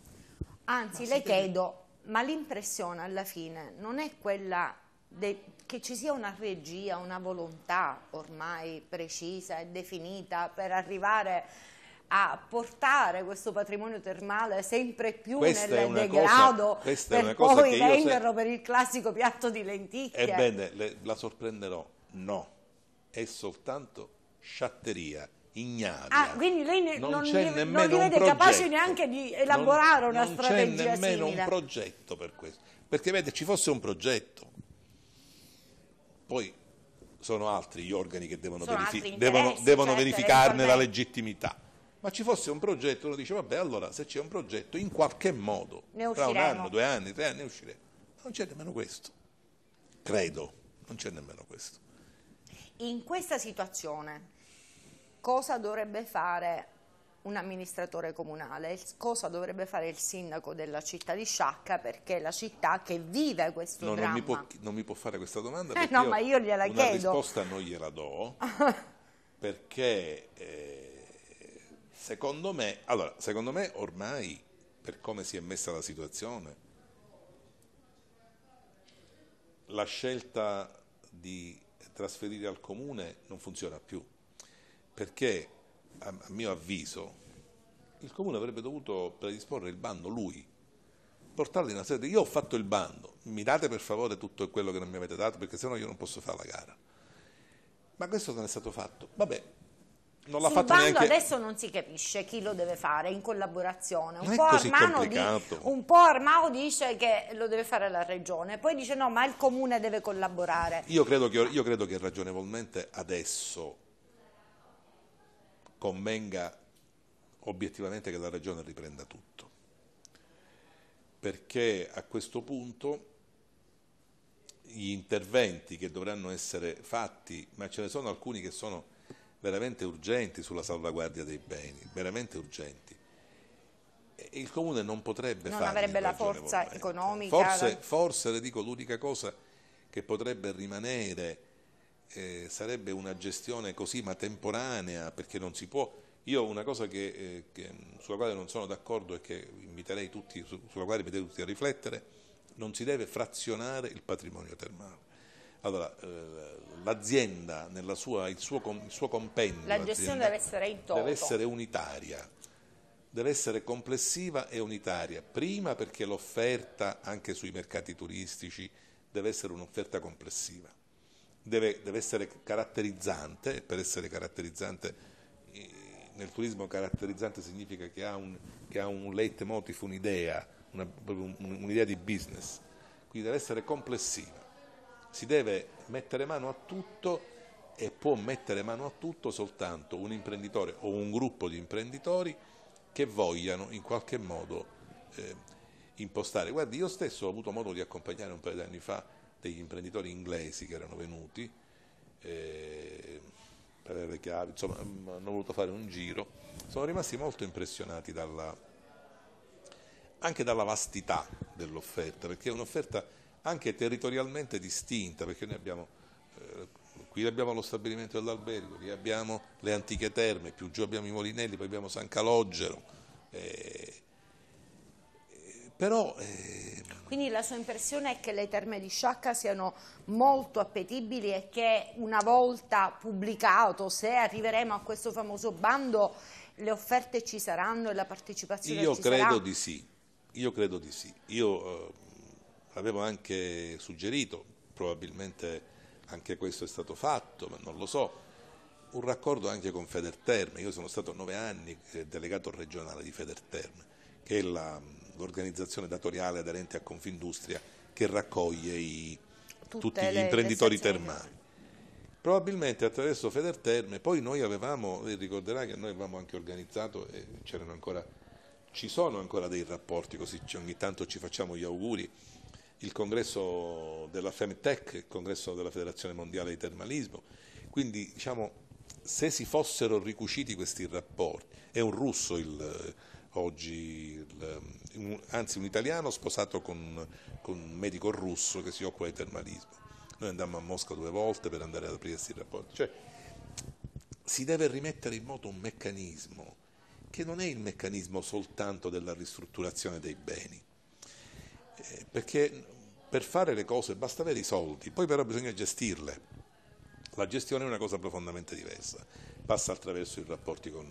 [SPEAKER 1] Anzi, le chiedo, ma l'impressione alla fine non è quella che ci sia una regia, una volontà ormai precisa e definita per arrivare a portare questo patrimonio termale sempre più questa nel degrado cosa, per poi venderlo se... per il classico piatto di lenticchie. Ebbene,
[SPEAKER 2] le, la sorprenderò, no, è soltanto sciatteria ignavia. Ah,
[SPEAKER 1] quindi lei ne, non, non, li, non li vede capaci neanche di elaborare non, una non strategia Non c'è nemmeno simile. un
[SPEAKER 2] progetto per questo, perché vede, ci fosse un progetto, poi sono altri gli organi che devono, verifi devono, devono certo, verificarne la certo. legittimità. Ma ci fosse un progetto, uno dice, vabbè, allora se c'è un progetto, in qualche modo, tra un anno, due anni, tre anni, usciremo. Non c'è nemmeno questo, credo, non c'è nemmeno questo.
[SPEAKER 1] In questa situazione cosa dovrebbe fare un amministratore comunale, cosa dovrebbe fare il sindaco della città di Sciacca perché è la città che vive questo no, non mi, può,
[SPEAKER 2] non mi, può, fare questa domanda perché eh no, io ma io gliela una chiedo. risposta non gliela do perché eh, secondo me, allora, secondo me ormai per come si è messa la situazione la scelta di trasferire al comune non funziona più perché a mio avviso il comune avrebbe dovuto predisporre il bando lui, portarlo in una sede, io ho fatto il bando, mi date per favore tutto quello che non mi avete dato perché sennò io non posso fare la gara. Ma questo non è stato fatto, vabbè, non l'ha Sul fatto neanche... adesso
[SPEAKER 1] non si capisce chi lo deve fare in collaborazione. Un, po Armano, di, un po', Armano dice che lo deve fare la regione, poi dice no, ma il comune deve collaborare. Io
[SPEAKER 2] credo che, io credo che ragionevolmente adesso convenga obiettivamente che la Regione riprenda tutto, perché a questo punto gli interventi che dovranno essere fatti, ma ce ne sono alcuni che sono veramente urgenti sulla salvaguardia dei beni, veramente urgenti. Il Comune non potrebbe fare. Non avrebbe la forza
[SPEAKER 1] economica. Forse,
[SPEAKER 2] forse le dico l'unica cosa che potrebbe rimanere eh, sarebbe una gestione così ma temporanea perché non si può. Io una cosa che, eh, che, sulla quale non sono d'accordo e che inviterei tutti, sulla quale inviterei tutti a riflettere, non si deve frazionare il patrimonio termale. Allora, eh, l'azienda, il suo, il suo compendio... La gestione deve
[SPEAKER 1] essere in toto. Deve essere
[SPEAKER 2] unitaria, deve essere complessiva e unitaria. Prima perché l'offerta anche sui mercati turistici deve essere un'offerta complessiva deve, deve essere caratterizzante, per essere caratterizzante eh, nel turismo caratterizzante significa che ha un, che ha un leitmotiv, un'idea, una, un'idea di business, quindi deve essere complessiva, si deve mettere mano a tutto e può mettere mano a tutto soltanto un imprenditore o un gruppo di imprenditori che vogliano in qualche modo eh, impostare. Guardi, io stesso ho avuto modo di accompagnare un paio di anni fa degli imprenditori inglesi che erano venuti eh, per le chiavi, insomma mm, hanno voluto fare un giro, sono rimasti molto impressionati dalla, anche dalla vastità dell'offerta, perché è un'offerta anche territorialmente distinta, perché noi abbiamo, eh, qui abbiamo lo stabilimento dell'albergo, qui abbiamo le antiche terme, più giù abbiamo i Molinelli, poi abbiamo San Calogero, eh, però, eh...
[SPEAKER 1] Quindi la sua impressione è che le terme di Sciacca siano molto appetibili e che una volta pubblicato, se arriveremo a questo famoso bando, le offerte ci saranno e la partecipazione Io ci sarà? Io credo di
[SPEAKER 2] sì. Io credo di sì. Io eh, avevo anche suggerito, probabilmente anche questo è stato fatto, ma non lo so, un raccordo anche con Federterme. Io sono stato nove anni eh, delegato regionale di Federterme, che è la l'organizzazione datoriale aderente a Confindustria che raccoglie i, tutti gli imprenditori termali. Probabilmente attraverso Federterme, poi noi avevamo, ricorderai che noi avevamo anche organizzato, e c'erano ancora, ci sono ancora dei rapporti, così ogni tanto ci facciamo gli auguri, il congresso della Femtech, il congresso della Federazione Mondiale di Termalismo, quindi diciamo se si fossero ricusciti questi rapporti, è un russo il, oggi, um, anzi un italiano sposato con, con un medico russo che si occupa di termalismo. Noi andammo a Mosca due volte per andare ad aprirsi il rapporti. Cioè, si deve rimettere in moto un meccanismo che non è il meccanismo soltanto della ristrutturazione dei beni, eh, perché per fare le cose basta avere i soldi, poi però bisogna gestirle. La gestione è una cosa profondamente diversa, passa attraverso i rapporti con,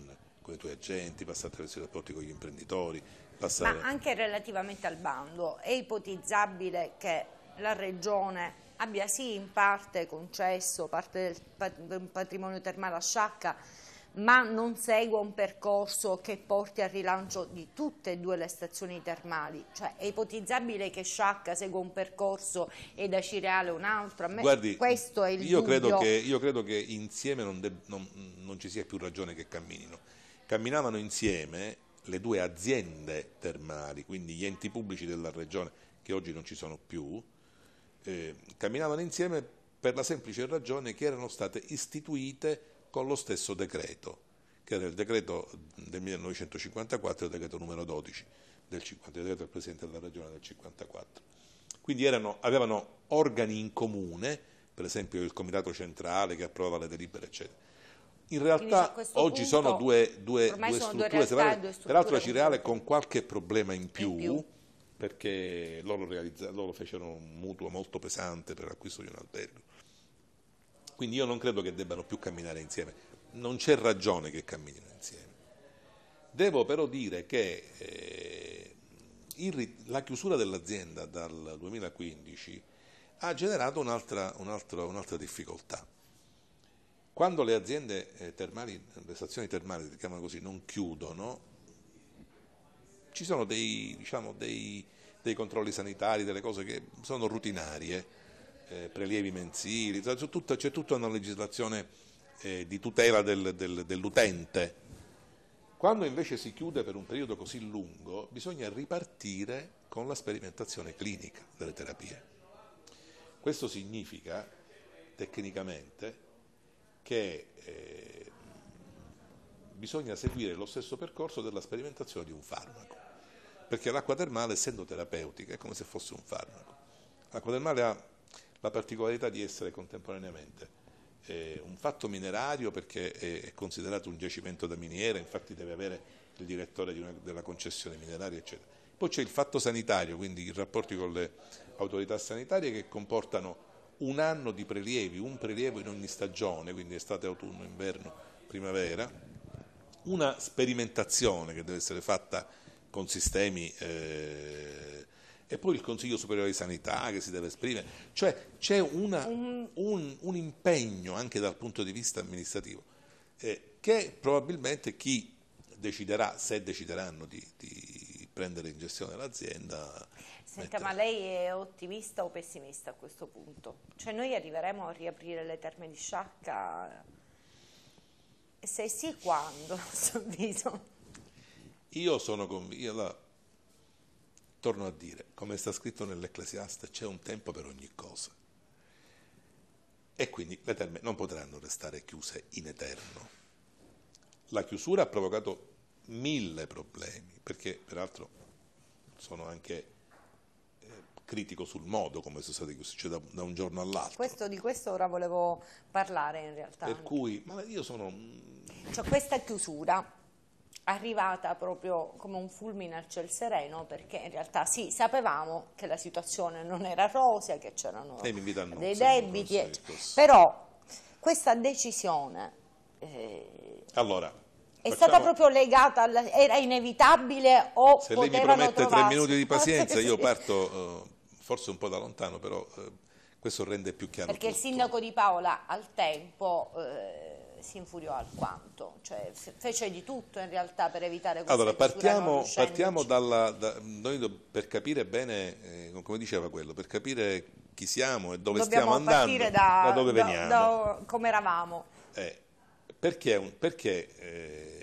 [SPEAKER 2] con i tuoi agenti, passare attraverso i rapporti con gli imprenditori. Passare... Ma
[SPEAKER 1] anche relativamente al bando, è ipotizzabile che la Regione abbia sì in parte concesso parte del patrimonio termale a Sciacca, ma non segua un percorso che porti al rilancio di tutte e due le stazioni termali. Cioè, è ipotizzabile che Sciacca segua un percorso e da Cireale un altro. A me Guardi, questo è il io credo, che,
[SPEAKER 2] io credo che, insieme non, non, non ci sia più ragione che camminino camminavano insieme le due aziende termali, quindi gli enti pubblici della regione che oggi non ci sono più, eh, camminavano insieme per la semplice ragione che erano state istituite con lo stesso decreto, che era il decreto del 1954 il decreto numero 12 del 50, il decreto del Presidente della Regione del 54. Quindi erano, avevano organi in comune, per esempio il Comitato Centrale che approvava le delibere, eccetera in realtà oggi punto, sono due, due, due, sono strutture due realtà, separate, strutture peraltro la Cireale con qualche problema in più, in più. perché loro, loro, fecero un mutuo molto pesante per l'acquisto di un albergo. Quindi io non credo che debbano più camminare insieme, non c'è ragione che camminino insieme. Devo però dire che eh, il, la chiusura dell'azienda dal 2015 ha generato un'altra un un difficoltà quando le aziende eh, termali, le stazioni termali, si chiamano così, non chiudono, ci sono dei, diciamo, dei, dei controlli sanitari, delle cose che sono rutinarie, eh, prelievi mensili, cioè, c'è tutta, c'è tutta una legislazione eh, di tutela del, del, dell'utente. Quando invece si chiude per un periodo così lungo, bisogna ripartire con la sperimentazione clinica delle terapie. Questo significa, tecnicamente, che eh, bisogna seguire lo stesso percorso della sperimentazione di un farmaco, perché l'acqua termale essendo terapeutica è come se fosse un farmaco. L'acqua termale ha la particolarità di essere contemporaneamente eh, un fatto minerario perché è, è considerato un giacimento da miniera, infatti deve avere il direttore di una, della concessione mineraria, eccetera. Poi c'è il fatto sanitario, quindi i rapporti con le autorità sanitarie che comportano un anno di prelievi, un prelievo in ogni stagione, quindi estate, autunno, inverno, primavera, una sperimentazione che deve essere fatta con sistemi eh, e poi il Consiglio Superiore di Sanità che si deve esprimere, cioè c'è una, un, un, impegno anche dal punto di vista amministrativo eh, che probabilmente chi deciderà, se decideranno di, di prendere in gestione l'azienda. Senta,
[SPEAKER 1] mettere... ma lei è ottimista o pessimista a questo punto? Cioè noi arriveremo a riaprire le terme di Sciacca? Se sì, quando?
[SPEAKER 2] Io sono convinto, la... torno a dire, come sta scritto nell'Ecclesiaste, c'è un tempo per ogni cosa. E quindi le terme non potranno restare chiuse in eterno. La chiusura ha provocato mille problemi, perché peraltro sono anche eh, critico sul modo come sono stati succede da, da un giorno all'altro.
[SPEAKER 1] Questo, di questo ora volevo parlare in realtà. Per cui,
[SPEAKER 2] ma io sono...
[SPEAKER 1] Cioè questa chiusura arrivata proprio come un fulmine al ciel sereno perché in realtà sì, sapevamo che la situazione non era rosea, che c'erano
[SPEAKER 2] dei debiti,
[SPEAKER 1] però questa decisione... Eh...
[SPEAKER 2] Allora, è stata proprio
[SPEAKER 1] legata, alla... era inevitabile o Se lei mi promette trovarsi... tre minuti di pazienza, io
[SPEAKER 2] parto eh, forse un po' da lontano, però eh, questo rende più chiaro Perché
[SPEAKER 1] tutto. il sindaco di Paola al tempo... Eh, si infuriò alquanto, cioè fece di tutto in realtà per evitare questo. Allora partiamo, partiamo
[SPEAKER 2] dalla, da, per capire bene, eh, come diceva quello, per capire chi siamo e dove Dobbiamo stiamo andando, da, da dove veniamo. da, veniamo.
[SPEAKER 1] Da, come eravamo.
[SPEAKER 2] Eh, perché, un, perché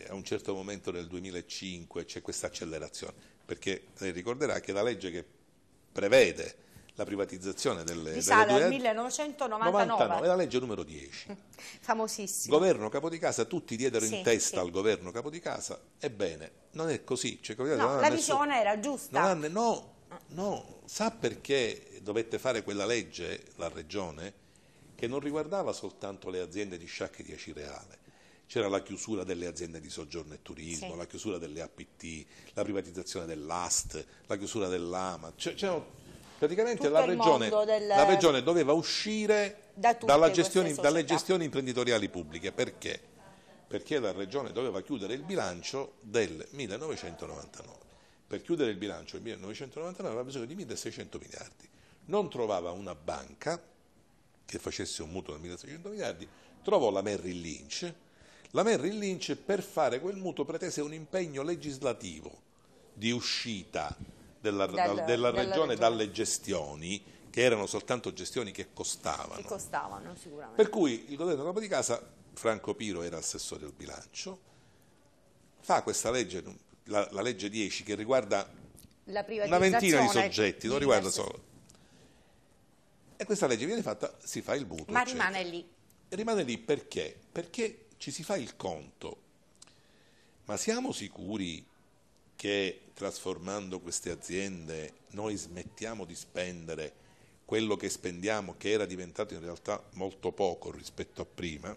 [SPEAKER 2] eh, a un certo momento nel 2005 c'è questa accelerazione? Perché lei ricorderà che la legge che prevede la privatizzazione delle... Risale delle al
[SPEAKER 1] 1999. è
[SPEAKER 2] la legge numero 10. Mm,
[SPEAKER 1] Famosissima. Governo
[SPEAKER 2] Capo di Casa, tutti diedero sì, in testa sì. al governo Capo di Casa. ebbene, non è così. Cioè, no, la nessun... visione
[SPEAKER 1] era giusta. Ha...
[SPEAKER 2] no, no, sa perché dovette fare quella legge la Regione? Che non riguardava soltanto le aziende di sciacchi di Acireale, c'era la chiusura delle aziende di soggiorno e turismo, sì. la chiusura delle APT, la privatizzazione dell'AST, la chiusura dell'AMA, praticamente la regione, del... la regione, doveva uscire da gestione, dalle gestioni imprenditoriali pubbliche, perché? Perché la regione doveva chiudere il bilancio del 1999 per chiudere il bilancio del 1999 aveva bisogno di 1.600 miliardi. Non trovava una banca che facesse un mutuo da 1.600 miliardi, trovò la Merrill Lynch la Merrill Lynch per fare quel mutuo pretese un impegno legislativo di uscita della, dal, dal, della, dalla regione, regione dalle gestioni che erano soltanto gestioni che costavano. Che
[SPEAKER 1] costavano sicuramente. Per
[SPEAKER 2] cui il governo Capo di Casa, Franco Piro era assessore al bilancio, fa questa legge, la, la legge 10 che riguarda
[SPEAKER 1] una ventina di soggetti, non
[SPEAKER 2] riguarda solo. E questa legge viene fatta, si fa il mutuo. Ma
[SPEAKER 1] eccetera. rimane lì.
[SPEAKER 2] rimane lì perché? Perché ci si fa il conto. Ma siamo sicuri che trasformando queste aziende noi smettiamo di spendere quello che spendiamo, che era diventato in realtà molto poco rispetto a prima?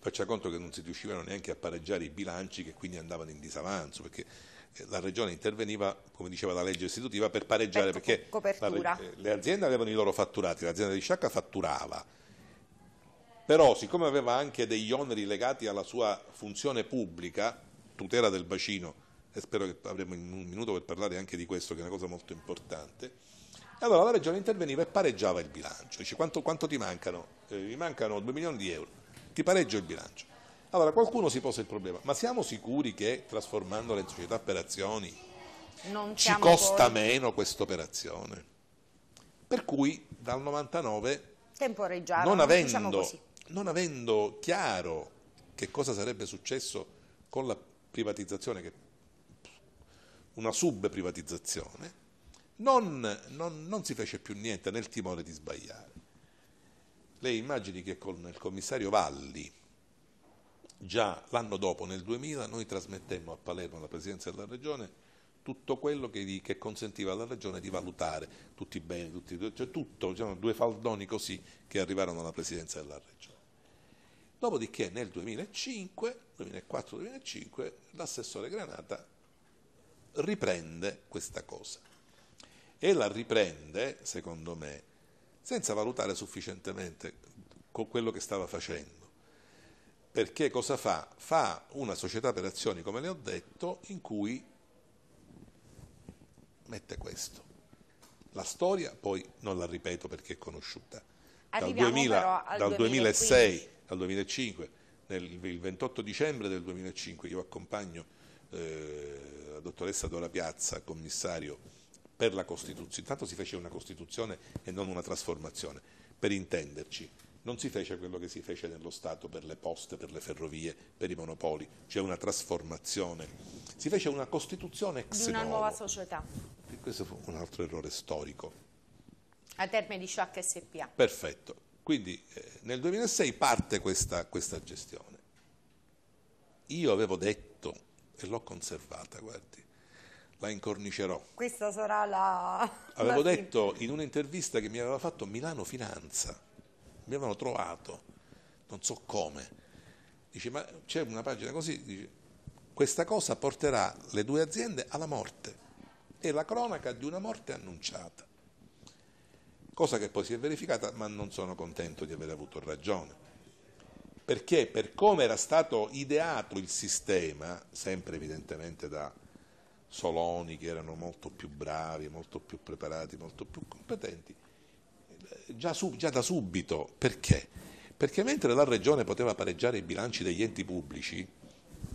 [SPEAKER 2] Faccia conto che non si riuscivano neanche a pareggiare i bilanci che quindi andavano in disavanzo, perché eh, la regione interveniva, come diceva la legge istitutiva, per pareggiare, ecco, perché la, le aziende avevano i loro fatturati, l'azienda di Sciacca fatturava, però siccome aveva anche degli oneri legati alla sua funzione pubblica, tutela del bacino, e spero che avremo un minuto per parlare anche di questo, che è una cosa molto importante, allora la regione interveniva e pareggiava il bilancio, dice quanto, quanto ti mancano? Eh, mi mancano 2 milioni di euro, ti pareggio il bilancio. Allora qualcuno si pose il problema, ma siamo sicuri che trasformando le società per azioni
[SPEAKER 1] ci costa poi...
[SPEAKER 2] meno questa operazione? Per cui dal 99
[SPEAKER 1] non diciamo avendo diciamo
[SPEAKER 2] non avendo chiaro che cosa sarebbe successo con la privatizzazione, una subprivatizzazione, non, non, non si fece più niente nel timore di sbagliare. Lei immagini che con il commissario Valli, già l'anno dopo, nel 2000, noi trasmettemmo a Palermo, alla Presidenza della Regione, tutto quello che, che, consentiva alla Regione di valutare tutti i beni, tutti, cioè tutto, diciamo, due faldoni così che arrivarono alla Presidenza della Regione. Dopodiché nel 2005, 2004-2005, l'assessore Granata riprende questa cosa e la riprende, secondo me, senza valutare sufficientemente quello che stava facendo. Perché cosa fa? Fa una società per azioni, come le ho detto, in cui mette questo. La storia poi non la ripeto perché è conosciuta.
[SPEAKER 1] Dal, 2000, dal 2006
[SPEAKER 2] al 2005, nel, il 28 dicembre del 2005 io accompagno eh, la dottoressa Dora Piazza, commissario per la Costituzione, intanto si fece una Costituzione e non una trasformazione, per intenderci, non si fece quello che si fece nello Stato per le poste, per le ferrovie, per i monopoli, cioè una trasformazione. Si fece una Costituzione ex di una nuovo. nuova società. E questo fu un altro errore storico.
[SPEAKER 1] A termine di Sciacca SPA.
[SPEAKER 2] Perfetto. Quindi eh, nel 2006 parte questa, questa, gestione. Io avevo detto, e l'ho conservata, guardi, la incornicerò.
[SPEAKER 1] Questa sarà la...
[SPEAKER 2] Avevo la... detto in un'intervista che mi aveva fatto Milano Finanza, mi avevano trovato, non so come, dice ma c'è una pagina così, dice questa cosa porterà le due aziende alla morte. È la cronaca di una morte annunciata cosa che poi si è verificata, ma non sono contento di aver avuto ragione. Perché per come era stato ideato il sistema, sempre evidentemente da Soloni, che erano molto più bravi, molto più preparati, molto più competenti, già, sub, già da subito. Perché? Perché mentre la Regione poteva pareggiare i bilanci degli enti pubblici,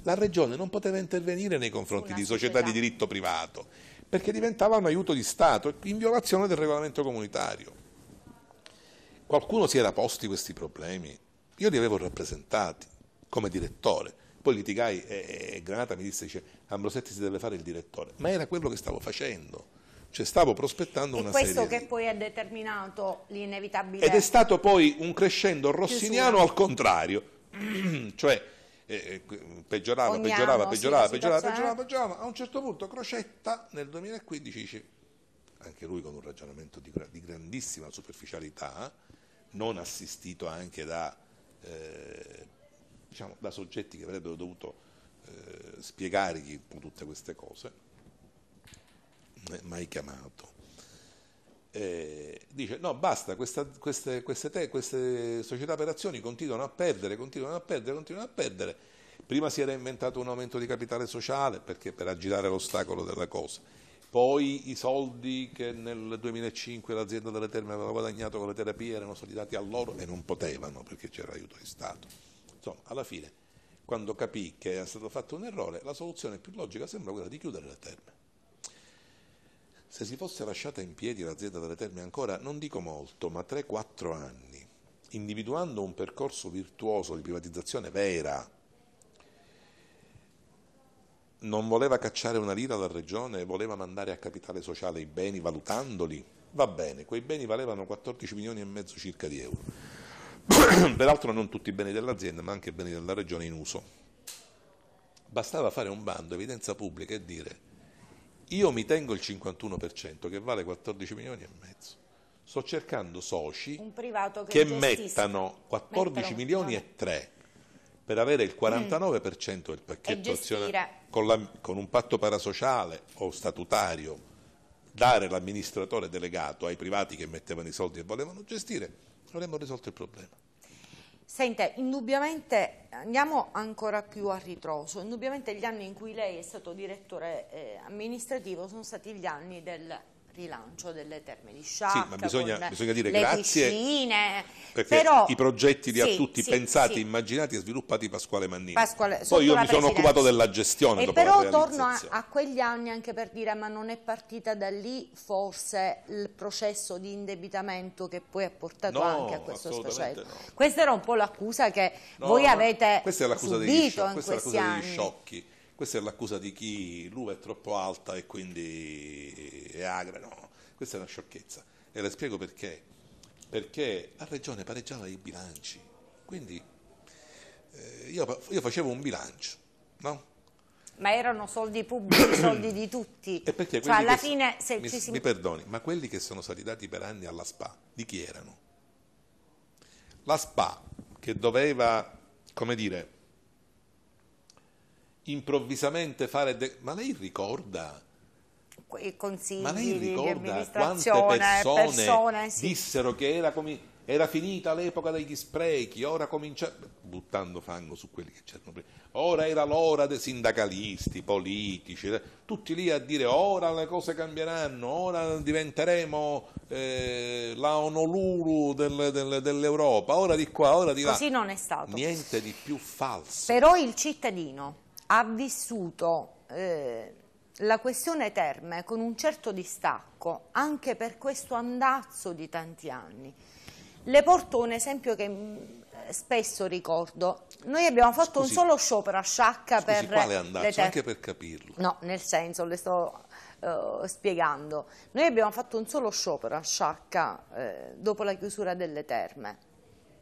[SPEAKER 2] la Regione non poteva intervenire nei confronti Una di società, società di diritto privato perché diventava un aiuto di Stato in violazione del regolamento comunitario. Qualcuno si era posti questi problemi? Io li avevo rappresentati come direttore. Poi litigai e, Granata mi disse, dice, Ambrosetti si deve fare il direttore, ma era quello che stavo facendo. Cioè stavo prospettando e una serie. E questo che
[SPEAKER 1] poi ha determinato l'inevitabile. Ed è
[SPEAKER 2] stato poi un crescendo rossiniano al contrario. cioè eh, peggiorava, peggiorava, anno, peggiorava, sì, peggiorava, peggiorava, eh. peggiorava, a un certo punto Crocetta nel 2015 dice, anche lui con un ragionamento di, di grandissima superficialità, non assistito anche da, eh, diciamo, da soggetti che avrebbero dovuto eh, spiegare tutte queste cose, non è mai chiamato eh, dice no basta, questa, queste, queste, te, queste, società per azioni continuano a perdere, continuano a perdere, continuano a perdere. Prima si era inventato un aumento di capitale sociale perché, per aggirare l'ostacolo della cosa. Poi i soldi che nel 2005 l'azienda delle terme aveva guadagnato con le terapie erano stati dati a loro e non potevano perché c'era aiuto di Stato. Insomma, alla fine, quando capì che era stato fatto un errore, la soluzione più logica sembra quella di chiudere le terme. Se si fosse lasciata in piedi l'azienda delle terme ancora, non dico molto, ma 3-4 anni, individuando un percorso virtuoso di privatizzazione vera, non voleva cacciare una lira alla regione, voleva mandare a capitale sociale i beni valutandoli, va bene, quei beni valevano 14 milioni e mezzo circa di euro. Peraltro non tutti i beni dell'azienda, ma anche i beni della regione in uso. Bastava fare un bando, evidenza pubblica e dire io mi tengo il 51% che vale 14 milioni e mezzo. Sto cercando soci
[SPEAKER 1] che, che mettano
[SPEAKER 2] 14 Mettono. milioni e 3 per avere il 49% mm. del pacchetto azionario con, con, un patto parasociale o statutario, dare l'amministratore delegato ai privati che mettevano i soldi e volevano gestire, avremmo risolto il problema.
[SPEAKER 1] Sente, indubbiamente andiamo ancora più a ritroso, indubbiamente gli anni in cui lei è stato direttore eh, amministrativo sono stati gli anni del rilancio delle terme di sciacca, sì, ma bisogna, bisogna dire le grazie piscine, perché però, i
[SPEAKER 2] progetti li ha sì, tutti sì, pensati, immaginati e sviluppati Pasquale Mannini. Pasquale, Poi io mi sono occupato della gestione. E però torno a, a
[SPEAKER 1] quegli anni anche per dire ma non è partita da lì forse il processo di indebitamento che poi ha portato no, anche a questo sfacelo. No. Questa era un po' l'accusa che no, voi avete questa è l'accusa degli, questa è l'accusa degli
[SPEAKER 2] sciocchi questa è l'accusa di chi l'uva è troppo alta e quindi è agra. No, questa è una sciocchezza. E le spiego perché. Perché la regione pareggiava i bilanci. Quindi eh, io, io, facevo un bilancio, no?
[SPEAKER 1] Ma erano soldi pubblici, soldi di tutti.
[SPEAKER 2] E perché cioè, alla fine, se mi, ci si... mi perdoni, ma quelli che sono stati dati per anni alla SPA, di chi erano? La SPA che doveva, come dire, improvvisamente fare... De- ma lei ricorda?
[SPEAKER 1] I consigli ma lei ricorda quante persone, persone sì.
[SPEAKER 2] dissero che era, com- era, finita l'epoca degli sprechi, ora comincia... buttando fango su quelli che c'erano prima. Ora era l'ora dei sindacalisti, politici, tutti lì a dire ora le cose cambieranno, ora diventeremo eh, la Honolulu del, del, dell'Europa, ora di qua, ora di là. Così non è stato. Niente di più falso.
[SPEAKER 1] Però il cittadino ha vissuto eh, la questione terme con un certo distacco, anche per questo andazzo di tanti anni. Le porto un esempio che mm, spesso ricordo. Noi abbiamo fatto Scusi. un solo sciopero a Sciacca Scusi, per... quale andazzo? Anche
[SPEAKER 2] per capirlo.
[SPEAKER 1] No, nel senso, le sto Uh, spiegando. Noi abbiamo fatto un solo sciopero a Sciacca eh, dopo la chiusura delle terme,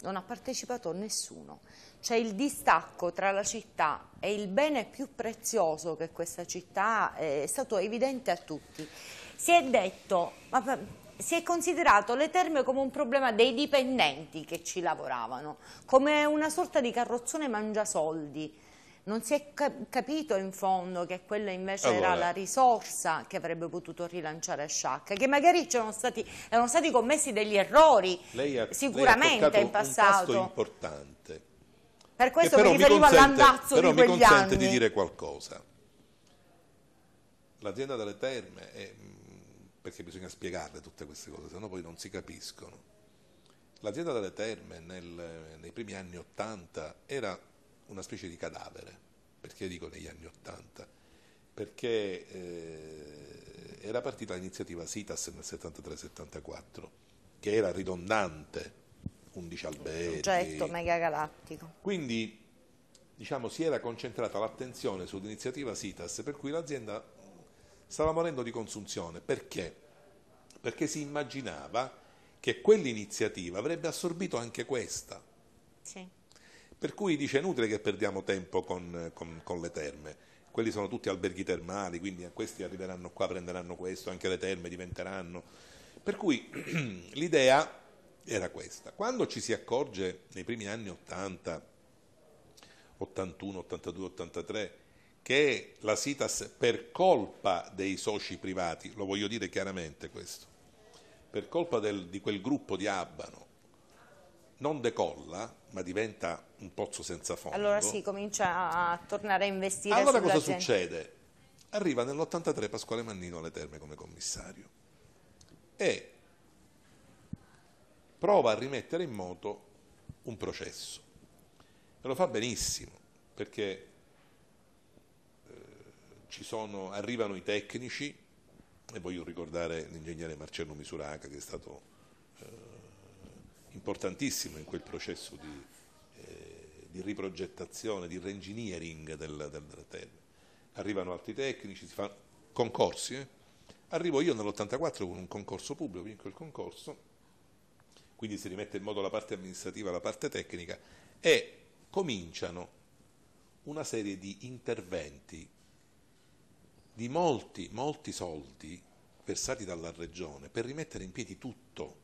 [SPEAKER 1] non ha partecipato nessuno c'è il distacco tra la città e il bene più prezioso che questa città ha, è stato evidente a tutti. Si è detto, ma si è considerato le terme come un problema dei dipendenti che ci lavoravano, come una sorta di carrozzone mangiasoldi. Non si è capito in fondo che quella invece allora. era la risorsa che avrebbe potuto rilanciare Sciacca, che magari erano stati, erano stati commessi degli errori,
[SPEAKER 2] lei ha, sicuramente lei ha in passato. Un tasto importante, per questo mi riferivo all'andazzo di quegli anni. Però mi consente anni. di dire qualcosa. L'azienda delle terme, è, mm, perché bisogna spiegarle tutte queste cose, sennò poi non si capiscono. L'azienda delle terme nel, nei primi anni Ottanta era una specie di cadavere, perché dico negli anni Ottanta? Perché eh, era partita l'iniziativa SITAS nel 73-74, che era ridondante 11 alberi. Un progetto
[SPEAKER 1] megagalattico.
[SPEAKER 2] Quindi diciamo, si era concentrata l'attenzione sull'iniziativa SITAS per cui l'azienda stava morendo di consunzione. Perché? Perché si immaginava che quell'iniziativa avrebbe assorbito anche questa. Sì. Per cui dice inutile che perdiamo tempo con, con, con le terme. Quelli sono tutti alberghi termali, quindi questi arriveranno qua, prenderanno questo, anche le terme diventeranno. Per cui l'idea era questa. Quando ci si accorge nei primi anni 80, 81, 82, 83, che la Sitas per colpa dei soci privati, lo voglio dire chiaramente questo, per colpa del, di quel gruppo di Abbano, non decolla, ma diventa un pozzo senza fondo. Allora si
[SPEAKER 1] comincia a tornare a investire Allora cosa gente.
[SPEAKER 2] succede? Arriva nell'83 Pasquale Mannino alle terme come commissario e prova a rimettere in moto un processo. E lo fa benissimo, perché eh, sono, arrivano i tecnici, e voglio ricordare l'ingegnere Marcello Misuraca che è stato eh, importantissimo in quel processo di, eh, di riprogettazione, di reengineering del, del, della terra. Arrivano altri tecnici, si fanno concorsi. Eh. Arrivo io nell'84 con un concorso pubblico, vinco il concorso quindi si rimette in moto la parte amministrativa, la parte tecnica, e cominciano una serie di interventi di molti, molti soldi versati dalla regione per rimettere in piedi tutto.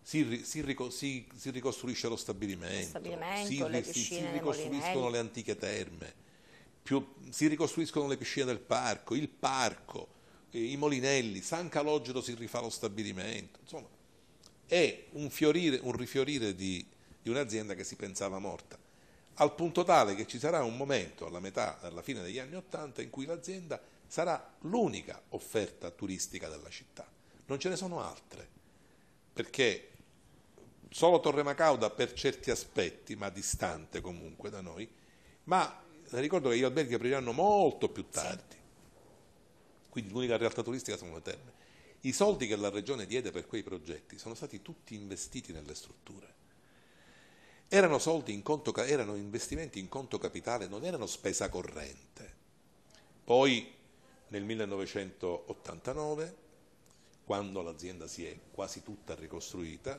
[SPEAKER 2] Si, si, si, si ricostruisce lo stabilimento, stabilimento le si, ricostruiscono le antiche terme, più, si ricostruiscono le piscine del parco, il parco, i molinelli, San Calogero si rifà lo stabilimento, insomma è un, fiorire, un rifiorire di, di un'azienda che si pensava morta, al punto tale che ci sarà un momento alla metà, alla fine degli anni Ottanta, in cui l'azienda sarà l'unica offerta turistica della città, non ce ne sono altre, perché solo Torre Macauda per certi aspetti, ma distante comunque da noi, ma ricordo che gli alberghi apriranno molto più tardi, quindi l'unica realtà turistica sono le terme. I soldi che la Regione diede per quei progetti sono stati tutti investiti nelle strutture. Erano, in conto, erano investimenti in conto capitale, non erano spesa corrente. Poi nel 1989, quando l'azienda si è quasi tutta ricostruita,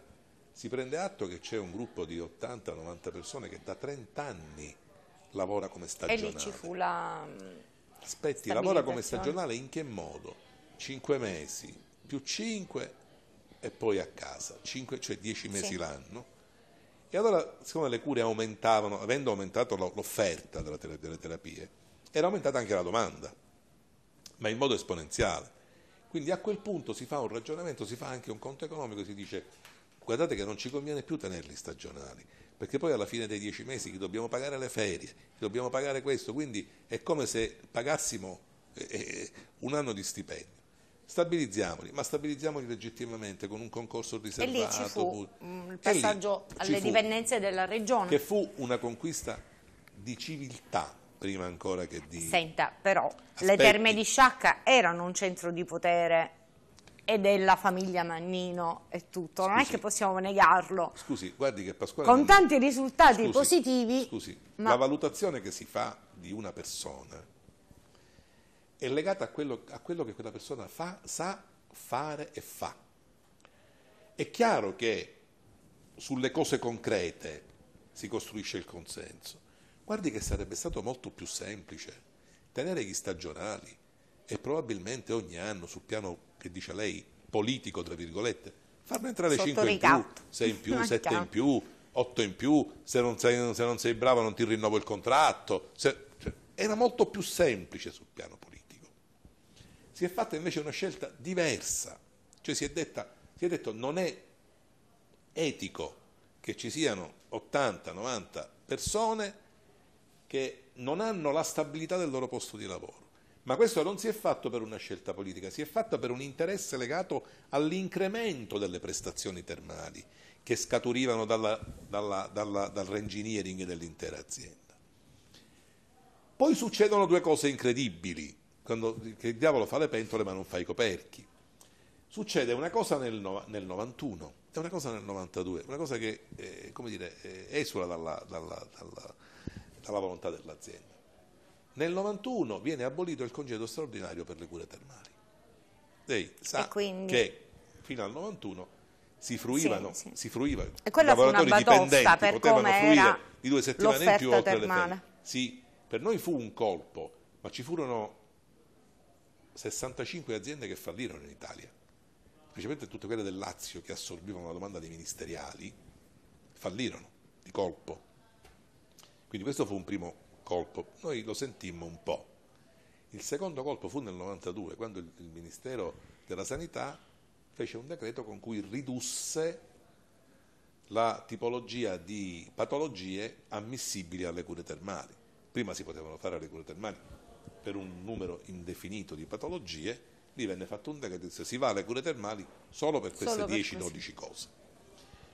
[SPEAKER 2] si prende atto che c'è un gruppo di 80-90 persone che da 30 anni lavora come stagionale. E lì ci fu la... Aspetti, lavora come stagionale in che modo? 5 mesi, più 5 e poi a casa, 5, cioè 10 mesi sì. l'anno. E allora, siccome le cure aumentavano, avendo aumentato l'offerta delle terapie, era aumentata anche la domanda, ma in modo esponenziale. Quindi a quel punto si fa un ragionamento, si fa anche un conto economico e si dice guardate che non ci conviene più tenerli stagionali, perché poi alla fine dei dieci mesi gli dobbiamo pagare le ferie, gli dobbiamo pagare questo, quindi è come se pagassimo eh, eh, un anno di stipendio. Stabilizziamoli, ma stabilizziamoli legittimamente con un concorso riservato. E lì ci fu mm, il passaggio alle
[SPEAKER 1] dipendenze della regione. Che
[SPEAKER 2] fu una conquista di civiltà prima ancora che di...
[SPEAKER 1] Senta, però aspetti. le terme di Sciacca erano un centro di potere e della famiglia Mannino e tutto, scusi, non è che possiamo negarlo.
[SPEAKER 2] Scusi, guardi che Pasquale... Con non... tanti
[SPEAKER 1] risultati scusi, positivi...
[SPEAKER 2] Scusi, ma... la valutazione che si fa di una persona è legata a quello, a quello che quella persona fa, sa fare e fa. È chiaro che sulle cose concrete si costruisce il consenso. Guardi che sarebbe stato molto più semplice tenere gli stagionali e probabilmente ogni anno sul piano che dice lei politico, tra virgolette, farne entrare Sotto 5 ricatto. in più, 6 in più, 7 in più, 8 in più, se non sei, se non sei bravo non ti rinnovo il contratto. Se, cioè, era molto più semplice sul piano politico si è fatta invece una scelta diversa, cioè si è, detta, si è detto non è etico che ci siano 80-90 persone che non hanno la stabilità del loro posto di lavoro. Ma questo non si è fatto per una scelta politica, si è fatto per un interesse legato all'incremento delle prestazioni termali che scaturivano dalla, dalla, dalla, dal reengineering dell'intera azienda. Poi succedono due cose incredibili quando, che il diavolo fa le pentole ma non fa i coperchi. Succede una cosa nel, nel 91 e una cosa nel 92, una cosa che eh, dire, eh, esula dalla, dalla, dalla, dalla volontà dell'azienda. Nel 91 viene abolito il congedo straordinario per le cure termali. Lei sa quindi... che fino al 91 si fruivano, sì, sì. Si fruiva, e quella lavoratori fu dipendenti per potevano fruire di due settimane in più oltre termale. le termali. Sì, per noi fu un colpo, ma ci furono 65 aziende che fallirono in Italia, specialmente tutte quelle del Lazio che assorbivano la domanda dei ministeriali, fallirono di colpo. Quindi questo fu un primo colpo, noi lo sentimmo un po'. Il secondo colpo fu nel 92, quando il, il Ministero della Sanità fece un decreto con cui ridusse la tipologia di patologie ammissibili alle cure termali. Prima si potevano fare le cure termali, per un numero indefinito di patologie, lì venne fatto un decreto si va alle cure termali solo per queste 10-12 cose.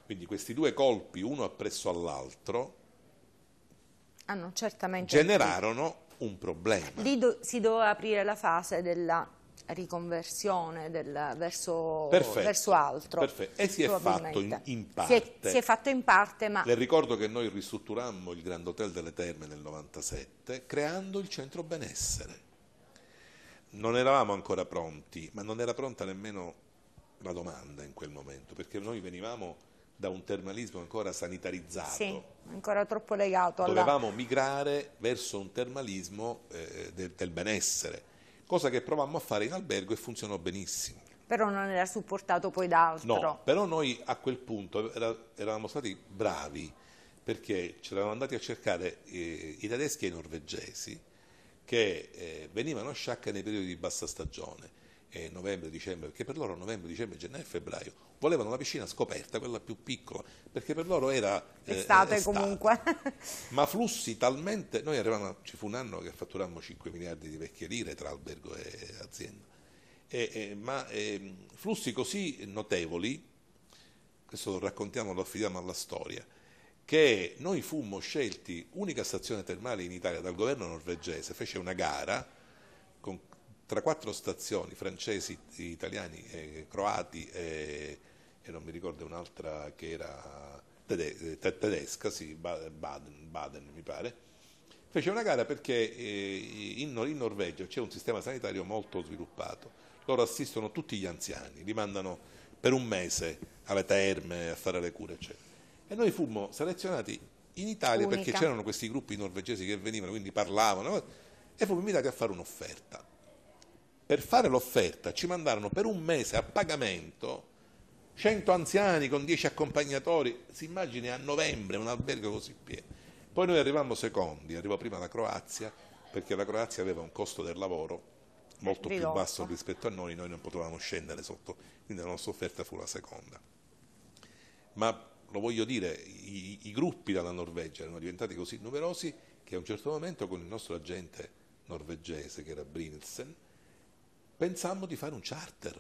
[SPEAKER 2] Quindi questi due colpi, uno appresso all'altro,
[SPEAKER 1] ah, no, generarono
[SPEAKER 2] un problema.
[SPEAKER 1] Lì do, si doveva aprire la fase della riconversione del, verso, perfetto, verso, altro. Perfetto. E si è fatto in, in parte. Si è, si è, fatto in parte, ma... Le
[SPEAKER 2] ricordo che noi ristrutturammo il Grand Hotel delle Terme nel 97 creando il centro benessere. Non eravamo ancora pronti, ma non era pronta nemmeno la domanda in quel momento, perché noi venivamo da un termalismo ancora sanitarizzato. Sì,
[SPEAKER 1] ancora troppo legato. Alla... Dovevamo
[SPEAKER 2] migrare verso un termalismo eh, del, del benessere cosa che provammo a fare in albergo e funzionò benissimo.
[SPEAKER 1] Però non era supportato poi da altro. No,
[SPEAKER 2] però noi a quel punto era, eravamo stati bravi perché ci eravamo andati a cercare eh, i tedeschi e i norvegesi che eh, venivano a sciacca nei periodi di bassa stagione eh, novembre, dicembre, perché per loro novembre, dicembre, gennaio e febbraio volevano la piscina scoperta, quella più piccola, perché per loro era eh, estate, estate, comunque. Ma flussi talmente, noi arrivavamo, ci fu un anno che fatturammo 5 miliardi di vecchie lire tra albergo e azienda, e, e, ma e, ehm, flussi così notevoli, questo lo raccontiamo, lo affidiamo alla storia, che noi fummo scelti unica stazione termale in Italia dal governo norvegese, fece una gara, tra quattro stazioni, francesi, italiani, eh, croati e, e non mi ricordo un'altra che era tedesca, sì, Baden, Baden, mi pare, fece una gara perché eh, in, Norvegia c'è un sistema sanitario molto sviluppato. Loro assistono tutti gli anziani, li mandano per un mese alle terme a fare le cure, eccetera. E noi fummo selezionati in Italia Unica. perché c'erano questi gruppi norvegesi che venivano, quindi parlavano, e fummo invitati a fare un'offerta per fare l'offerta ci mandarono per un mese a pagamento 100 anziani con 10 accompagnatori, si immagini a novembre un albergo così pieno. Poi noi arrivammo secondi, arrivò prima la Croazia, perché la Croazia aveva un costo del lavoro molto ridotto. più basso rispetto a noi, noi non potevamo scendere sotto, quindi la nostra offerta fu la seconda. Ma lo voglio dire, i, i gruppi dalla Norvegia erano diventati così numerosi che a un certo momento con il nostro agente norvegese, che era Brinsen, pensammo di fare un charter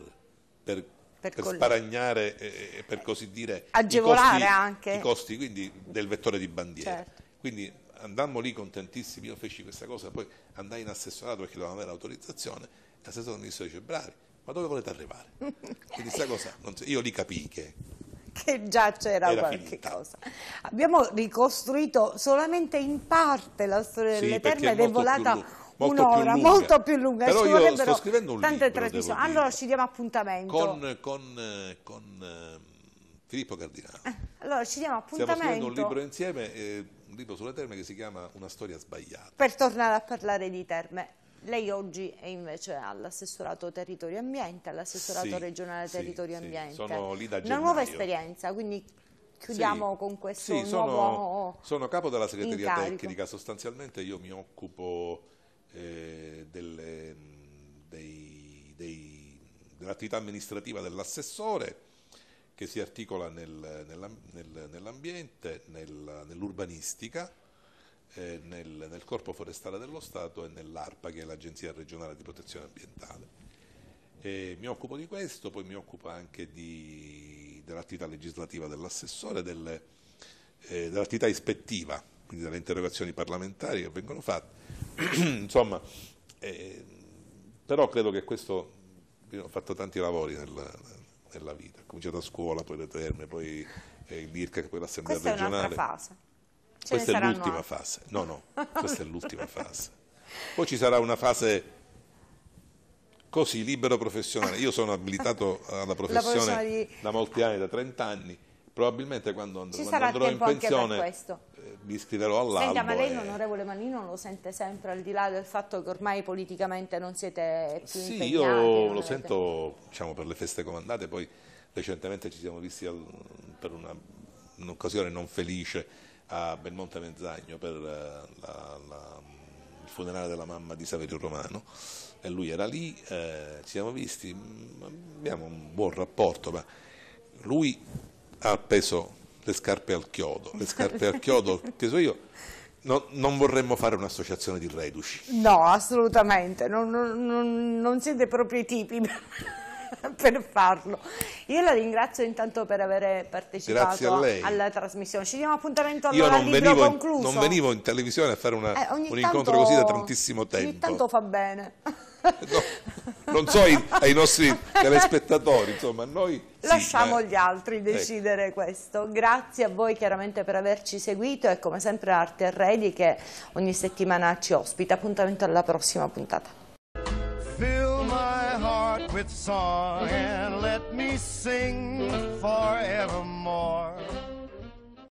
[SPEAKER 2] per, per, per sparagnare, eh, eh, per così dire, agevolare i costi, anche i costi quindi, del vettore di bandiera. Certo. Quindi andammo lì contentissimi, io feci questa cosa, poi andai in assessorato perché dovevamo avere l'autorizzazione, l'assessorato mi disse, dice bravi, ma dove volete arrivare? Quindi sta cosa, so, io li capii che
[SPEAKER 1] che già c'era qualche finita. cosa. Abbiamo ricostruito solamente in parte la storia sì, delle ed è volata molto più lunga. molto più lunga. Però io sto scrivendo un tante libro, trasmissioni. Allora ci diamo appuntamento. Con,
[SPEAKER 2] con, eh, con uh, Filippo Cardinale. Eh,
[SPEAKER 1] allora ci diamo appuntamento. Stiamo scrivendo un libro
[SPEAKER 2] insieme, eh, un libro sulle terme che si chiama Una storia sbagliata.
[SPEAKER 1] Per tornare a parlare di terme. Lei oggi è invece all'assessorato territorio ambiente, all'assessorato sì, regionale territorio sì, ambiente. sono lì da gennaio. Una nuova esperienza, quindi chiudiamo sì, con questo sì, sono,
[SPEAKER 2] sono, capo della segreteria incarico. tecnica, sostanzialmente io mi occupo eh, delle, dei, dei, dell'attività amministrativa dell'assessore che si articola nel, nel, nell'ambiente, nel, nell'urbanistica, eh, nel, Corpo Forestale dello Stato e nell'ARPA che è l'Agenzia regionale di protezione ambientale. E mi occupo di questo, poi mi occupo anche di, dell'attività legislativa dell'assessore, delle, eh, dell'attività ispettiva, quindi delle interrogazioni parlamentari che vengono fatte Insomma, eh, però credo che questo, io ho fatto tanti lavori nella, nella vita, ho cominciato a scuola, poi le terme, poi eh, l'IRCA, poi l'assemblea regionale. Questa è fase. Ce questa è l'ultima altri. fase, no no, questa è l'ultima fase. Poi ci sarà una fase così libero professionale. Io sono abilitato alla professione di... da molti anni, da 30 anni, Probabilmente quando andrò, quando andrò in pensione
[SPEAKER 1] eh,
[SPEAKER 2] vi scriverò all'albo. Senta, ma lei, e...
[SPEAKER 1] onorevole Manino, lo sente sempre al di là del fatto che ormai politicamente non siete più sì, Sì, io lo avete...
[SPEAKER 2] sento diciamo, per le feste comandate, poi recentemente ci siamo visti al, per un'occasione non felice a Belmonte Mezzagno per eh, la, la, il funerale della mamma di Saverio Romano e lui era lì, eh, ci siamo visti, mm, abbiamo un buon rapporto, ma lui ha appeso le scarpe al chiodo, le scarpe al chiodo, che so io, no, non vorremmo fare un'associazione di reduci. No,
[SPEAKER 1] assolutamente, non, non, non siete proprio i tipi per farlo. Io la ringrazio intanto per aver partecipato alla trasmissione. Ci diamo appuntamento allora al libro venivo, concluso. non venivo
[SPEAKER 2] in televisione a fare una, eh, un tanto, incontro così da tantissimo tempo. Ogni tanto
[SPEAKER 1] fa bene. No,
[SPEAKER 2] non so ai, ai nostri telespettatori, insomma, noi Lasciamo eh.
[SPEAKER 1] gli altri ecco. decidere ecco. questo. Grazie a voi chiaramente per averci seguito e come sempre Arte Arredi che ogni settimana ci ospita. Appuntamento alla prossima puntata. Fill my heart with song and let me sing forevermore.